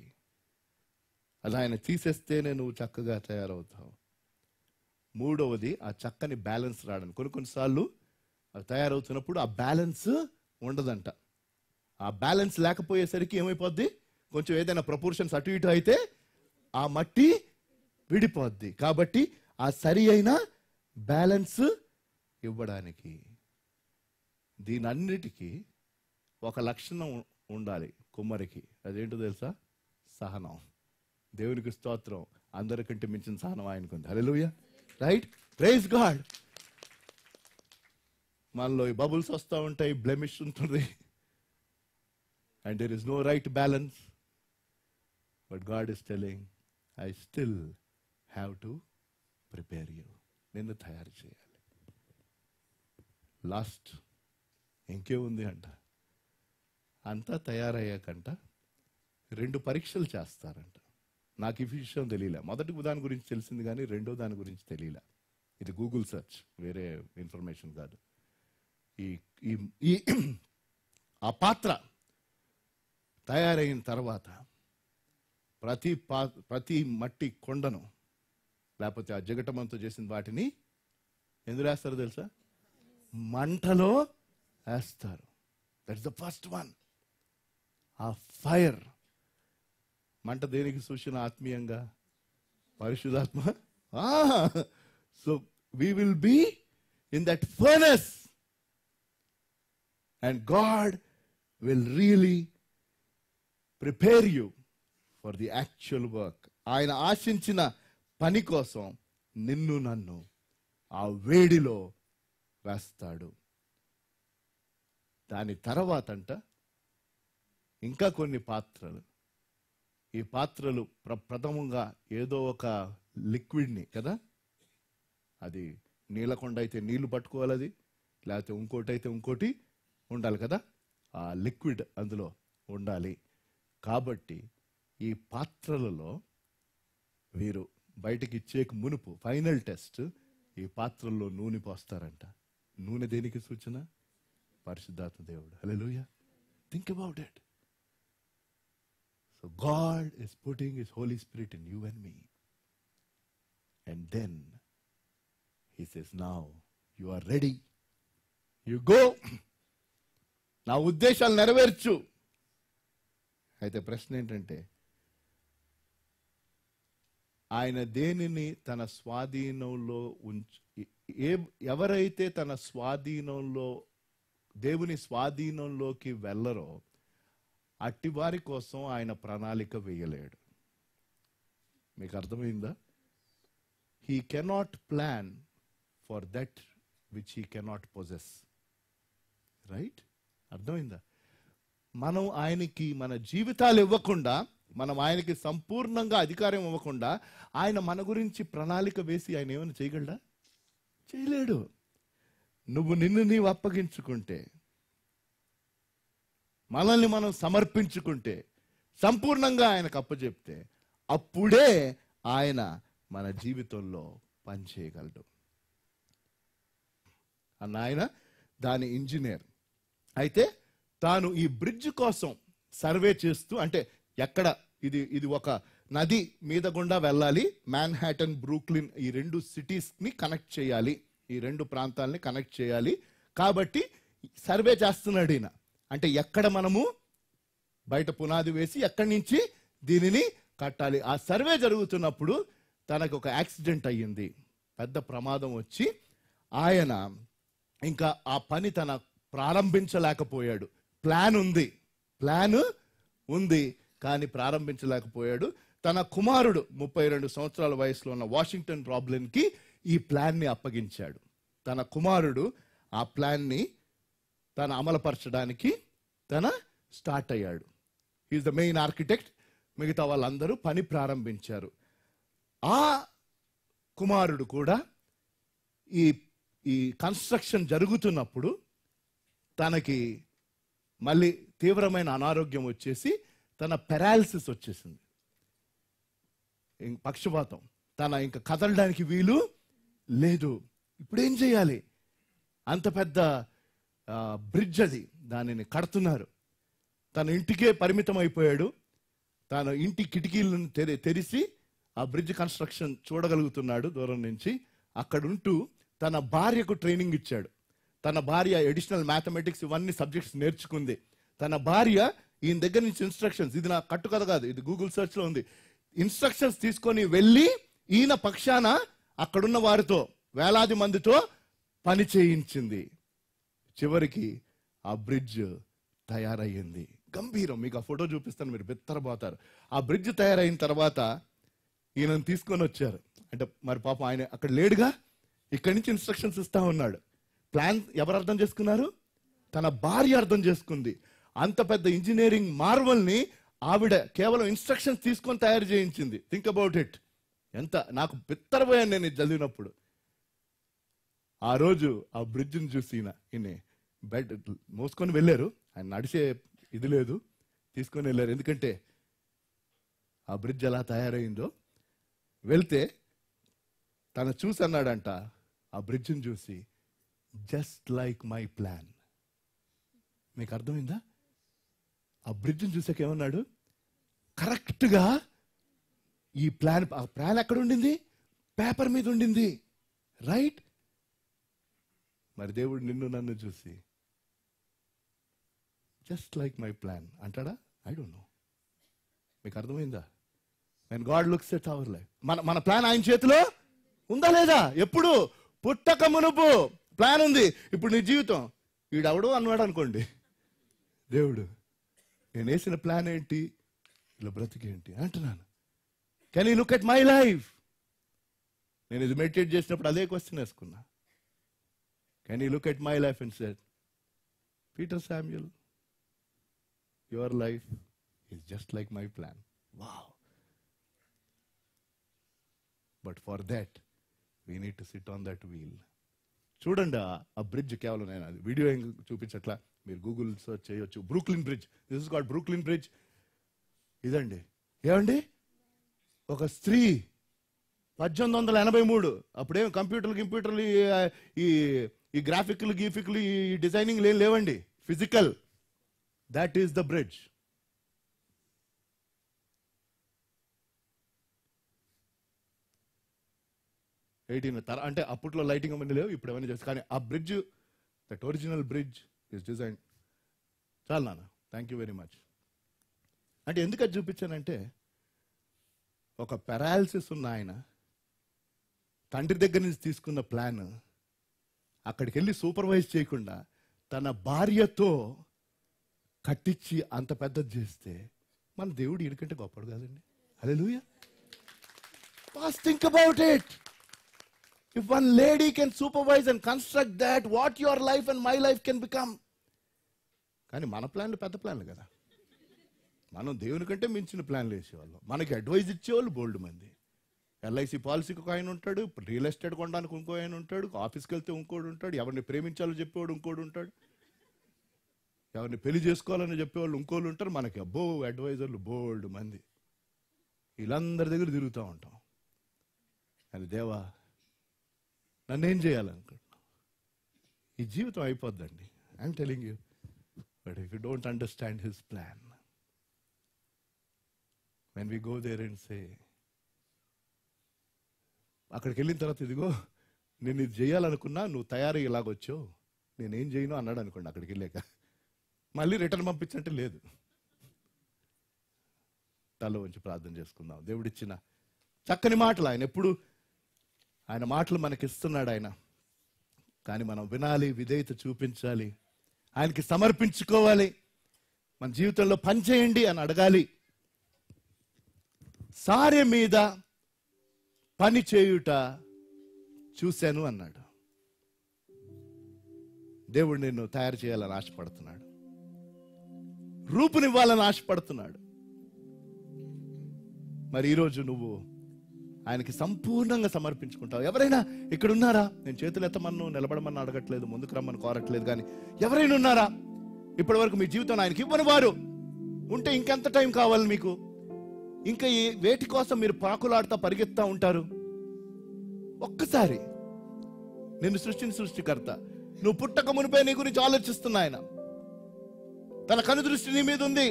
అది ఆయన తీసేస్తేనే నువ్వు చక్కగా తయారవుతావు మూడవది ఆ చక్కని బ్యాలెన్స్ రావడం కొన్ని కొన్నిసార్లు అది తయారవుతున్నప్పుడు ఆ బ్యాలెన్స్ ఉండదంట ఆ బ్యాలెన్స్ లేకపోయేసరికి ఏమైపోద్ది కొంచెం ఏదైనా ప్రపోర్షన్స్ అటు ఇటు అయితే ఆ మట్టి విడిపోద్ది కాబట్టి ఆ సరి అయిన బ్యాలెన్స్ ఇవ్వడానికి దీనన్నిటికీ ఒక లక్షణం ఉండాలి కుమ్మరికి అదేంటో తెలుసా సహనం దేవునికి స్తోత్రం అందరికంటే మించిన సహనం ఉంది హలోయ రైట్ ప్రైజ్ గాడ్ మనలో బబుల్స్ వస్తూ ఉంటాయి బ్లెమిష్ ఉంటుంది and there is no right balance but God is telling I still have to prepare you నిన్ను తయారు చేయాలి లాస్ట్ ఇంకేముంది అంట అంతా తయారయ్యాకంట రెండు పరీక్షలు చేస్తారంట నాకు ఈ విషయం తెలియలే మొదటి దాని గురించి తెలిసింది కానీ రెండో దాని గురించి తెలియలే ఇది గూగుల్ సెర్చ్ వేరే ఇన్ఫర్మేషన్ కాదు ఈ ఈ ఆ పాత్ర తయారైన తర్వాత ప్రతి పా ప్రతి మట్టి కొండను లేకపోతే ఆ జగటమంతో చేసిన వాటిని ఎందుకు వేస్తారో తెలుసా మంటలో వేస్తారు దట్స్ ద ఫస్ట్ వన్ ఆ ఫైర్ మంట దేనికి సూచన ఆత్మీయంగా పరిశుధాత్మ so we will be in that furnace and God will really prepare you for the actual work ఆయన ఆశించిన పని కోసం నిన్ను నన్ను ఆ వేడిలో వేస్తాడు దాని తర్వాత అంట ఇంకా కొన్ని పాత్రలు ఈ పాత్రలు ప్రథమంగా ఏదో ఒక లిక్విడ్ని కదా అది నీళ్ళకొండ అయితే నీళ్లు పట్టుకోవాలి అది లేకపోతే ఇంకోటి అయితే ఇంకోటి ఉండాలి కదా ఆ లిక్విడ్ అందులో ఉండాలి కాబట్టి ఈ పాత్రలలో వీరు బయటకి ఇచ్చేక మునుపు ఫైనల్ టెస్ట్ ఈ పాత్రల్లో నూనె పోస్తారంట నూనె దేనికి సూచన పరిశుద్ధాత్మ దేవుడు hallelujah think about it so God is putting is Holy Spirit in you and me and then he's is now you are ready you go నా ఉద్దేశాలు నెరవేర్చు అయితే ప్రశ్న ఏంటంటే ఆయన దేనిని తన స్వాధీనంలో ఉంచు ఏ ఎవరైతే తన స్వాధీనంలో దేవుని స్వాధీనంలోకి వెళ్ళరో అట్టివారి కోసం ఆయన ప్రణాళిక వేయలేడు మీకు అర్థమైందా he cannot plan for that which he cannot possess right అర్థమైందా మనం ఆయనకి మన జీవితాలు ఇవ్వకుండా మనం ఆయనకి సంపూర్ణంగా అధికారం ఇవ్వకుండా ఆయన మన గురించి ప్రణాళిక వేసి ఆయన ఏమైనా చేయగలడా చేయలేడు నువ్వు నిన్ను నీవు అప్పగించుకుంటే మనల్ని మనం సమర్పించుకుంటే సంపూర్ణంగా ఆయనకు అప్పచెప్తే అప్పుడే ఆయన మన జీవితంలో పనిచేయగలడు అన్న ఆయన దాని ఇంజనీర్ అయితే తాను ఈ బ్రిడ్జ్ కోసం సర్వే చేస్తూ అంటే ఎక్కడ ఇది ఇది ఒక నది మీద గుండా వెళ్ళాలి మ్యాన్హాటన్ బ్రూక్లిన్ ఈ రెండు సిటీస్ని కనెక్ట్ చేయాలి ఈ రెండు ప్రాంతాలని కనెక్ట్ చేయాలి కాబట్టి సర్వే చేస్తున్నాడు ఈయన అంటే ఎక్కడ మనము బయట పునాది వేసి ఎక్కడి నుంచి దీనిని కట్టాలి ఆ సర్వే జరుగుతున్నప్పుడు తనకు ఒక యాక్సిడెంట్ అయ్యింది పెద్ద ప్రమాదం వచ్చి ఆయన ఇంకా ఆ పని తన ప్రారంభించలేకపోయాడు ప్లాన్ ఉంది ప్లాన్ ఉంది కానీ ప్రారంభించలేకపోయాడు తన కుమారుడు ముప్పై రెండు సంవత్సరాల వయసులో ఉన్న వాషింగ్టన్ రాబ్లిన్కి ఈ ప్లాన్ని అప్పగించాడు తన కుమారుడు ఆ ప్లాన్ని తను అమలుపరచడానికి తన స్టార్ట్ అయ్యాడు ఈజ్ ద మెయిన్ ఆర్కిటెక్ట్ మిగతా వాళ్ళందరూ పని ప్రారంభించారు ఆ కుమారుడు కూడా ఈ ఈ కన్స్ట్రక్షన్ జరుగుతున్నప్పుడు తనకి మళ్ళీ తీవ్రమైన అనారోగ్యం వచ్చేసి తన పెరాలిసిస్ వచ్చేసింది పక్షపాతం తన ఇంకా కదలడానికి వీలు లేదు ఇప్పుడు ఏం చేయాలి అంత పెద్ద బ్రిడ్జ్ అది దానిని కడుతున్నారు తన ఇంటికే పరిమితం అయిపోయాడు తన ఇంటి కిటికీలను తెరి తెరిసి ఆ బ్రిడ్జ్ కన్స్ట్రక్షన్ చూడగలుగుతున్నాడు దూరం నుంచి అక్కడుంటూ తన భార్యకు ట్రైనింగ్ ఇచ్చాడు తన భార్య ఎడిషనల్ మ్యాథమెటిక్స్ ఇవన్నీ సబ్జెక్ట్స్ నేర్చుకుంది తన భార్య ఈయన దగ్గర నుంచి ఇన్స్ట్రక్షన్స్ ఇది నా కట్టుకథ కాదు ఇది గూగుల్ సెర్చ్లో ఉంది ఇన్స్ట్రక్షన్స్ తీసుకొని వెళ్ళి ఈయన పక్షాన అక్కడున్న వారితో వేలాది మందితో పని చేయించింది చివరికి ఆ బ్రిడ్జ్ తయారయ్యింది గంభీరం మీకు ఆ ఫోటో చూపిస్తాను మీరు బిత్తరబోతారు ఆ బ్రిడ్జ్ తయారైన తర్వాత ఈయనను తీసుకొని వచ్చారు అంటే మరి పాప ఆయన అక్కడ లేడుగా ఇక్కడి నుంచి ఇన్స్ట్రక్షన్స్ ఇస్తా ఉన్నాడు ప్లాన్ ఎవరు అర్థం చేసుకున్నారు తన భార్య అర్థం చేసుకుంది అంత పెద్ద ఇంజనీరింగ్ మార్వల్ని ఆవిడ కేవలం ఇన్స్ట్రక్షన్స్ తీసుకొని తయారు చేయించింది థింక్ అబౌట్ ఇట్ ఎంత నాకు బిత్తరపోయాను నేను చదివినప్పుడు ఆ రోజు ఆ బ్రిడ్జ్ని చూసి ఈయన బెడ్ మోసుకొని వెళ్ళారు ఆయన నడిచే ఇది లేదు తీసుకొని వెళ్ళారు ఎందుకంటే ఆ బ్రిడ్జ్ ఎలా తయారైందో వెళ్తే తను చూసి అన్నాడంట ఆ బ్రిడ్జ్ని చూసి జస్ట్ లైక్ మై ప్లాన్ మీకు అర్థమైందా ఆ బ్రిడ్జ్ని చూసాక ఏమన్నాడు కరెక్ట్గా ఈ ప్లాన్ ఆ ప్లాన్ ఎక్కడ ఉండింది పేపర్ మీద ఉండింది రైట్ మరి దేవుడు నిన్ను నన్ను చూసి జస్ట్ లైక్ మై ప్లాన్ అంటాడా ఐ డోంట్ నో మీకు అర్థమైందా men God looks at our life మన మన ప్లాన్ ఆయన చేతిలో ఉందా లేదా ఎప్పుడు పుట్టక మునుపు ప్లాన్ ఉంది ఇప్పుడు నీ జీవితం వీడెవడు అన్నాడు అనుకోండి దేవుడు నేను వేసిన ప్లాన్ ఏంటి ఇలా బ్రతికేంటి అంటున్నాను can you look at my life నేను ఇది మెడిటేట్ చేసినప్పుడు అదే క్వశ్చన్ వేసుకున్నా can you look at my life and set Peter Samuel your life is just like my plan వా but for that we need to sit on that wheel చూడండి ఆ bridge కేవలం నేను అది వీడియో ఏం చూపించట్లా మీరు గూగుల్ సర్చ్ చేయొచ్చు Brooklyn Bridge this is called Brooklyn Bridge ఇదండి ఏమండి ఒక స్త్రీ పద్దెనిమిది వందల ఎనభై మూడు అప్పుడేం కంప్యూటర్లు కంప్యూటర్లు ఈ ఈ గ్రాఫిక్లు గీఫిక్లు ఈ డిజైనింగ్లు ఏం లేవండి physical that is the bridge eighteen తర అంటే అప్పట్లో లైటింగ్ అవన్నీ లేవు ఇప్పుడు ఏమైనా చేస్తాను కానీ ఆ bridge that original bridge is design చాలు నాన్న థ్యాంక్ యూ వెరీ మచ్ అంటే ఎందుకు అది చూపించానంటే ఒక పెరాలసిస్ ఉన్న ఆయన తండ్రి దగ్గర నుంచి తీసుకున్న ప్లాన్ అక్కడికి వెళ్ళి సూపర్వైజ్ చేయకుండా తన భార్యతో కట్టించి అంత పెద్దది చేస్తే మన దేవుడు ఇంటికంటే గొప్పడు కాదండి అదే లూయ పాస్ think about it If one lady can supervise and construct that, what your life and my life can become. కానీ మన ప్లాన్లు పెద్ద ప్లాన్లు కదా మనం దేవుని కంటే మించిన ప్లాన్లు వేసేవాళ్ళం మనకి అడ్వైజ్ ఇచ్చేవాళ్ళు బోల్డ్ మంది ఎల్ఐసి పాలసీకి ఒక ఆయన ఉంటాడు రియల్ ఎస్టేట్ కొనడానికి ఇంకో ఆయన ఉంటాడు ఆఫీస్కి వెళ్తే ఇంకోడు ఉంటాడు ఎవరిని ప్రేమించాలో చెప్పేవాడు ఇంకోడు ఉంటాడు ఎవరిని పెళ్లి చేసుకోవాలని చెప్పేవాళ్ళు ఇంకోళ్ళు ఉంటారు మనకి అబ్బో అడ్వైజర్లు బోల్డ్ మంది వీళ్ళందరి దగ్గర తిరుగుతూ ఉంటాం అది దేవా నన్ను ఏం చేయాలనుకుంటున్నావు ఈ జీవితం అయిపోద్దండి I'm telling you but if you don't understand his plan when we go there and say అక్కడికి వెళ్ళిన తర్వాత ఇదిగో నేను ఇది చేయాలనుకున్నా నువ్వు తయారీ ఇలాగొచ్చావు నేనేం చేయను అన్నాడు అనుకోండి అక్కడికి వెళ్ళాక మళ్ళీ రిటర్న్ పంపించంటే లేదు తల ఉంచి ప్రార్థన చేసుకుందాం దేవుడిచ్చిన చక్కని మాటలు ఆయన ఎప్పుడు ఆయన మాటలు మనకిస్తున్నాడు ఆయన కానీ మనం వినాలి విధేయత చూపించాలి ఆయనకి సమర్పించుకోవాలి మన జీవితంలో పనిచేయండి అని అడగాలి సారె మీద పని చేయుట చూశాను అన్నాడు దేవుడు నిన్ను తయారు చేయాలని ఆశపడుతున్నాడు రూపునివ్వాలని ఆశపడుతున్నాడు మరి ఈరోజు నువ్వు ఆయనకి సంపూర్ణంగా సమర్పించుకుంటావు ఎవరైనా ఇక్కడ ఉన్నారా నేను చేతులు ఎత్తమన్ను నిలబడమని అడగట్లేదు ముందుకు రమ్మని కోరట్లేదు కానీ ఎవరైనా ఉన్నారా ఇప్పటి వరకు మీ జీవితం ఆయనకి ఇవ్వని వారు ఉంటే ఇంకెంత టైం కావాలి మీకు ఇంకా ఈ వేటి కోసం మీరు పాకులాడుతా పరిగెత్తా ఉంటారు ఒక్కసారి నిన్ను సృష్టిని సృష్టికర్త నువ్వు పుట్టక మునిపే నీ గురించి ఆలోచిస్తున్నా ఆయన తన దృష్టి నీ మీద ఉంది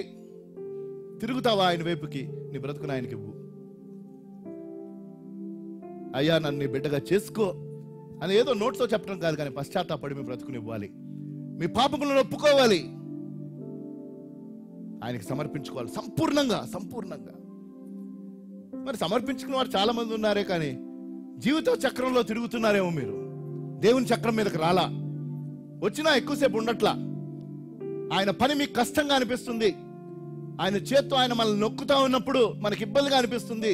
తిరుగుతావా ఆయన వైపుకి నీ బ్రతుకుని ఆయనకి ఇవ్వు అయ్యా నన్ను బిడ్డగా చేసుకో అని ఏదో నోట్స్తో చెప్పడం కాదు కానీ పశ్చాత్తాపడి మీ బ్రతుకునివ్వాలి మీ పాపకులను ఒప్పుకోవాలి ఆయనకి సమర్పించుకోవాలి సంపూర్ణంగా సంపూర్ణంగా మరి సమర్పించుకున్న వారు చాలా మంది ఉన్నారే కానీ జీవిత చక్రంలో తిరుగుతున్నారేమో మీరు దేవుని చక్రం మీదకి రాలా వచ్చినా ఎక్కువసేపు ఉండట్లా ఆయన పని మీకు కష్టంగా అనిపిస్తుంది ఆయన చేత్తో ఆయన మనల్ని నొక్కుతా ఉన్నప్పుడు మనకి ఇబ్బందిగా అనిపిస్తుంది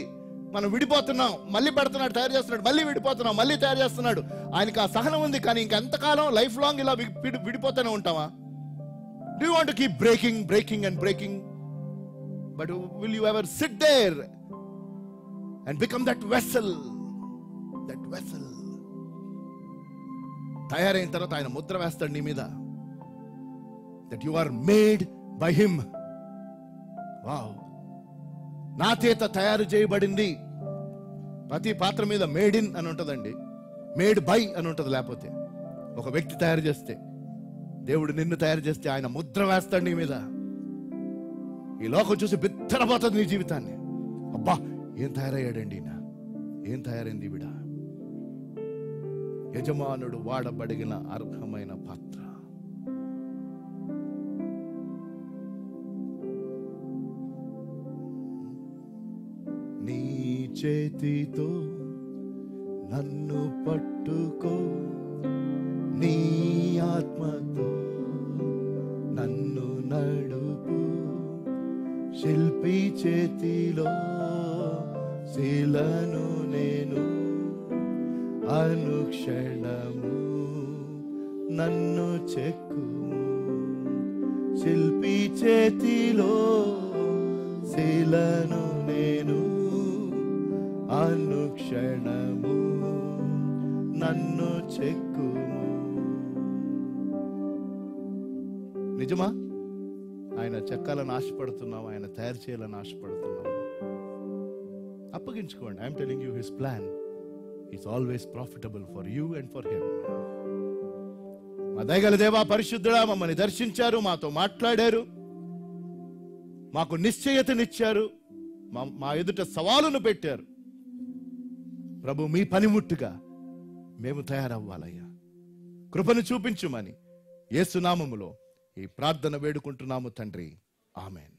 మనం విడిపోతున్నాం మళ్ళీ పెడుతున్నాడు తయారు చేస్తున్నాడు మళ్ళీ విడిపోతున్నాం మళ్ళీ తయారు చేస్తున్నాడు ఆయనకు ఆ సహనం ఉంది కానీ ఇంకెంతకాలం లైఫ్ లాంగ్ ఇలా విడిపోతూనే ఉంటామా do want keep breaking breaking and breaking but will you ever sit there and become that vessel that vessel తయారైన తర్వాత ఆయన ముద్ర వేస్తాడు నీ మీద that you are made by him wow నా చేత తయారు చేయబడింది ప్రతి పాత్ర మీద మేడ్ ఇన్ అని ఉంటుందండి మేడ్ బై అని ఉంటుంది లేకపోతే ఒక వ్యక్తి తయారు చేస్తే దేవుడు నిన్ను తయారు చేస్తే ఆయన ముద్ర వేస్తాడు నీ మీద ఈ లోకం చూసి బిత్తరపోతుంది నీ జీవితాన్ని అబ్బా ఏం తయారయ్యాడండి ఈయన ఏం తయారైంది విడా యజమానుడు వాడబడిగిన అర్హమైన పాత్ర చేతితో నన్ను పట్టుకో నీ ఆత్మతో నన్ను నడుపు శిల్పి చేతిలో శిలను నేను అనుక్షణము నన్ను చెక్ నిజమా ఆయన చెక్కాలని ఆశపడుతున్నాం ఆయన తయారు చేయాలని ఆశపడుతున్నాం అప్పగించుకోండి I'm telling you his plan is always profitable for you and for him మా దయగల దేవా పరిశుద్ధుడా మమ్మల్ని దర్శించారు మాతో మాట్లాడారు మాకు నిశ్చయతనిచ్చారు మా మా ఎదుట సవాలును పెట్టారు ప్రభు మీ పనిముట్టుగా మేము తయారవ్వాలయ్యా కృపను చూపించుమని ఏసునామములో ఈ ప్రార్థన వేడుకుంటున్నాము తండ్రి ఆమెన్